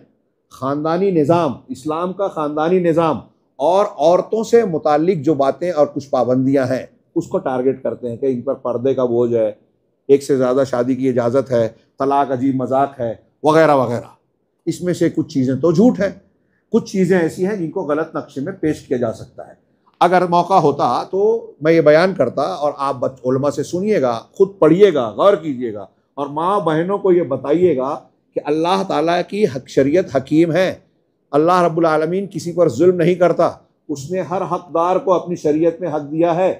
ख़ानदानी निज़ाम इस्लाम का ख़ानदानी निज़ाम और औरतों से मुतक जो बातें और कुछ पाबंदियाँ हैं उसको टारगेट करते हैं कि इन पर पर्दे का बोझ है एक से ज़्यादा शादी की इजाज़त है तलाक अजीब मजाक है वगैरह वगैरह इसमें से कुछ चीज़ें तो झूठ हैं कुछ चीज़ें ऐसी हैं जिनको गलत नक्शे में पेश किया जा सकता है अगर मौका होता तो मैं ये बयान करता और आप उलमा से सुनिएगा खुद पढ़िएगा गौर कीजिएगा और माँ बहनों को ये बताइएगा कि अल्लाह ताला की हक शरीयत हकीम है अल्लाह रब्बुल रबालमीन किसी पर जुल्म नहीं करता उसने हर हकदार को अपनी शरीयत में हक दिया है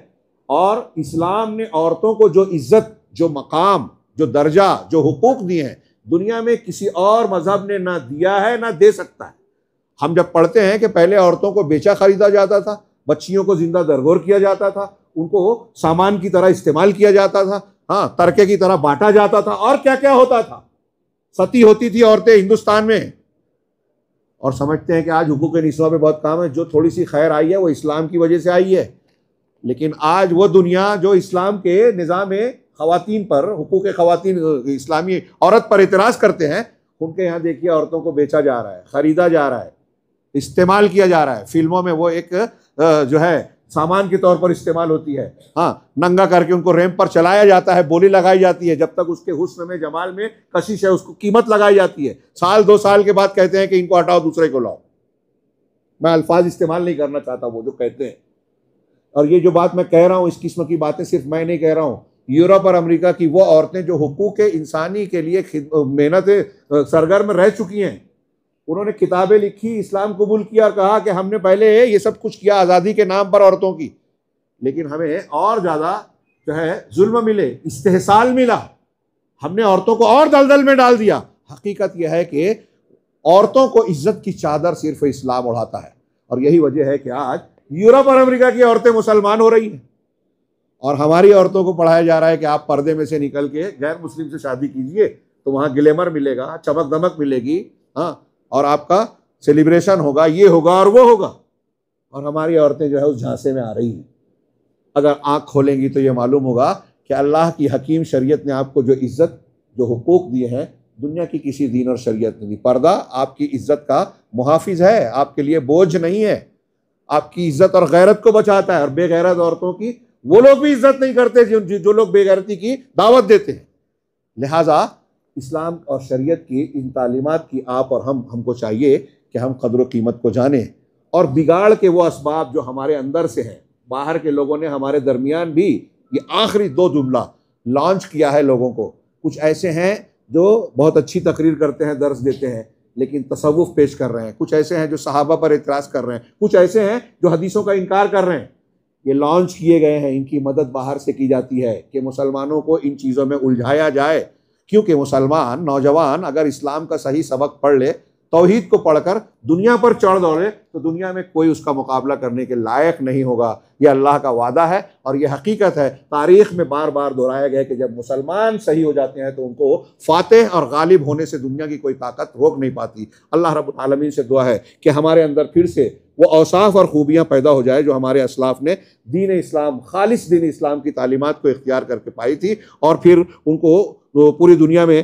और इस्लाम ने औरतों को जो इज्जत जो मकाम जो दर्जा जो हकूक़ दिए हैं दुनिया में किसी और मज़हब ने ना दिया है ना दे सकता है हम जब पढ़ते हैं कि पहले औरतों को बेचा खरीदा जाता था बच्चियों को जिंदा दरगोर किया जाता था उनको सामान की तरह इस्तेमाल किया जाता था हाँ तरके की तरह बांटा जाता था और क्या क्या होता था सती होती थी औरतें हिंदुस्तान में और समझते हैं कि आज हुकूक निस्वा पे बहुत काम है जो थोड़ी सी खैर आई है वो इस्लाम की वजह से आई है लेकिन आज वो दुनिया जो इस्लाम के निज़ाम खातन पर हकूक खातन इस्लामी औरत पर इतराज़ करते हैं उनके यहाँ देखिए औरतों को बेचा जा रहा है ख़रीदा जा रहा है इस्तेमाल किया जा रहा है फिल्मों में वो एक जो है सामान के तौर पर इस्तेमाल होती है हाँ नंगा करके उनको रैंप पर चलाया जाता है बोली लगाई जाती है जब तक उसके हुस्न में जमाल में कशिश है उसको कीमत लगाई जाती है साल दो साल के बाद कहते हैं कि इनको हटाओ दूसरे को लाओ मैं अल्फाज इस्तेमाल नहीं करना चाहता वो जो कहते हैं और ये जो बात मैं कह रहा हूँ इस किस्म की बातें सिर्फ मैं नहीं कह रहा हूँ यूरोप और अमरीका की वो औरतें जो हकूक़ इंसानी के लिए मेहनत सरगर्म रह चुकी हैं उन्होंने किताबें लिखी इस्लाम कबूल किया और कहा कि हमने पहले ये सब कुछ किया आज़ादी के नाम पर औरतों की लेकिन हमें और ज़्यादा जो है जुल्म मिले इस्तेसाल मिला हमने औरतों को और दलदल में डाल दिया हकीकत यह है कि औरतों को इज्जत की चादर सिर्फ इस्लाम उड़ाता है और यही वजह है कि आज यूरोप और अमेरिका की औरतें मुसलमान हो रही हैं और हमारी औरतों को पढ़ाया जा रहा है कि आप पर्दे में से निकल के गैर मुस्लिम से शादी कीजिए तो वहाँ ग्लैमर मिलेगा चमक दमक मिलेगी हाँ और आपका सेलिब्रेशन होगा ये होगा और वो होगा और हमारी औरतें जो है उस झांसे में आ रही हैं अगर आँख खोलेंगी तो ये मालूम होगा कि अल्लाह की हकीम शरीयत ने आपको जो इज़्ज़त जो हकूक़ दिए हैं दुनिया की किसी दीन और शरीयत ने दी पर्दा आपकी इज़्ज़त का मुहाफ़ है आपके लिए बोझ नहीं है आपकी इज़्ज़त और गैरत को बचाता है और बेगैरत औरतों की वो लोग भी इज़्ज़त नहीं करते जो लोग बेगैरती की दावत देते हैं लिहाजा इस्लाम और शरीयत की इन तालीमत की आप और हम हमको चाहिए कि हम कदर कीमत को जानें और बिगाड़ के वो इसबाब जो हमारे अंदर से हैं बाहर के लोगों ने हमारे दरमियान भी ये आखिरी दो जुमला लॉन्च किया है लोगों को कुछ ऐसे हैं जो बहुत अच्छी तकरीर करते हैं दर्ज देते हैं लेकिन तसवुफ़ पेश कर रहे हैं कुछ ऐसे हैं जो सहाबा पर एतराज़ कर रहे हैं कुछ ऐसे हैं जो हदीसों का इनकार कर रहे हैं ये लॉन्च किए गए हैं इनकी मदद बाहर से की जाती है कि मुसलमानों को इन चीज़ों में उलझाया जाए क्योंकि मुसलमान नौजवान अगर इस्लाम का सही सबक पढ़ ले तोहहीद को पढ़कर दुनिया पर चढ़ दौड़े तो दुनिया में कोई उसका मुकाबला करने के लायक नहीं होगा यह अल्लाह का वादा है और यह हकीकत है तारीख में बार बार दोहराया गया कि जब मुसलमान सही हो जाते हैं तो उनको फातह और गालिब होने से दुनिया की कोई ताकत रोक नहीं पाती अल्लाह रबालमीन से दुआ है कि हमारे अंदर फिर से वो अवसाफ और खूबियाँ पैदा हो जाए जो हमारे असलाफ ने दीन इस्लाम खालिश दीन इस्लाम की तालीमत को इख्तियार करके पाई थी और फिर उनको तो पूरी दुनिया में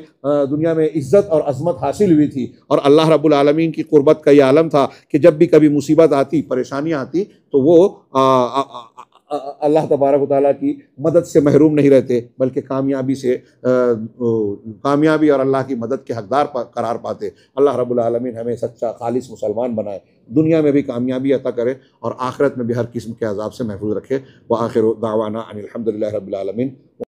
दुनिया में इज्जत और अजमत हासिल हुई थी और अल्लाह रब्बुल आलमीन की कुर्बत का ये आलम था कि जब भी कभी मुसीबत आती परेशानियाँ आती तो वो अल्लाह तबारक ताली की मदद से महरूम नहीं रहते बल्कि कामयाबी से कामयाबी और अल्लाह की मदद के हकदार पा, करार पाते अल्लाह रबालमीन हमें सच्चा खालिश मुसलमान बनाए दुनिया में भी कामयाबी अता करे और आखिरत में भी हर किस्म के अजाब से महफूज रखे व आखिर दावाना अनिलहमदिल्ला रबालमीन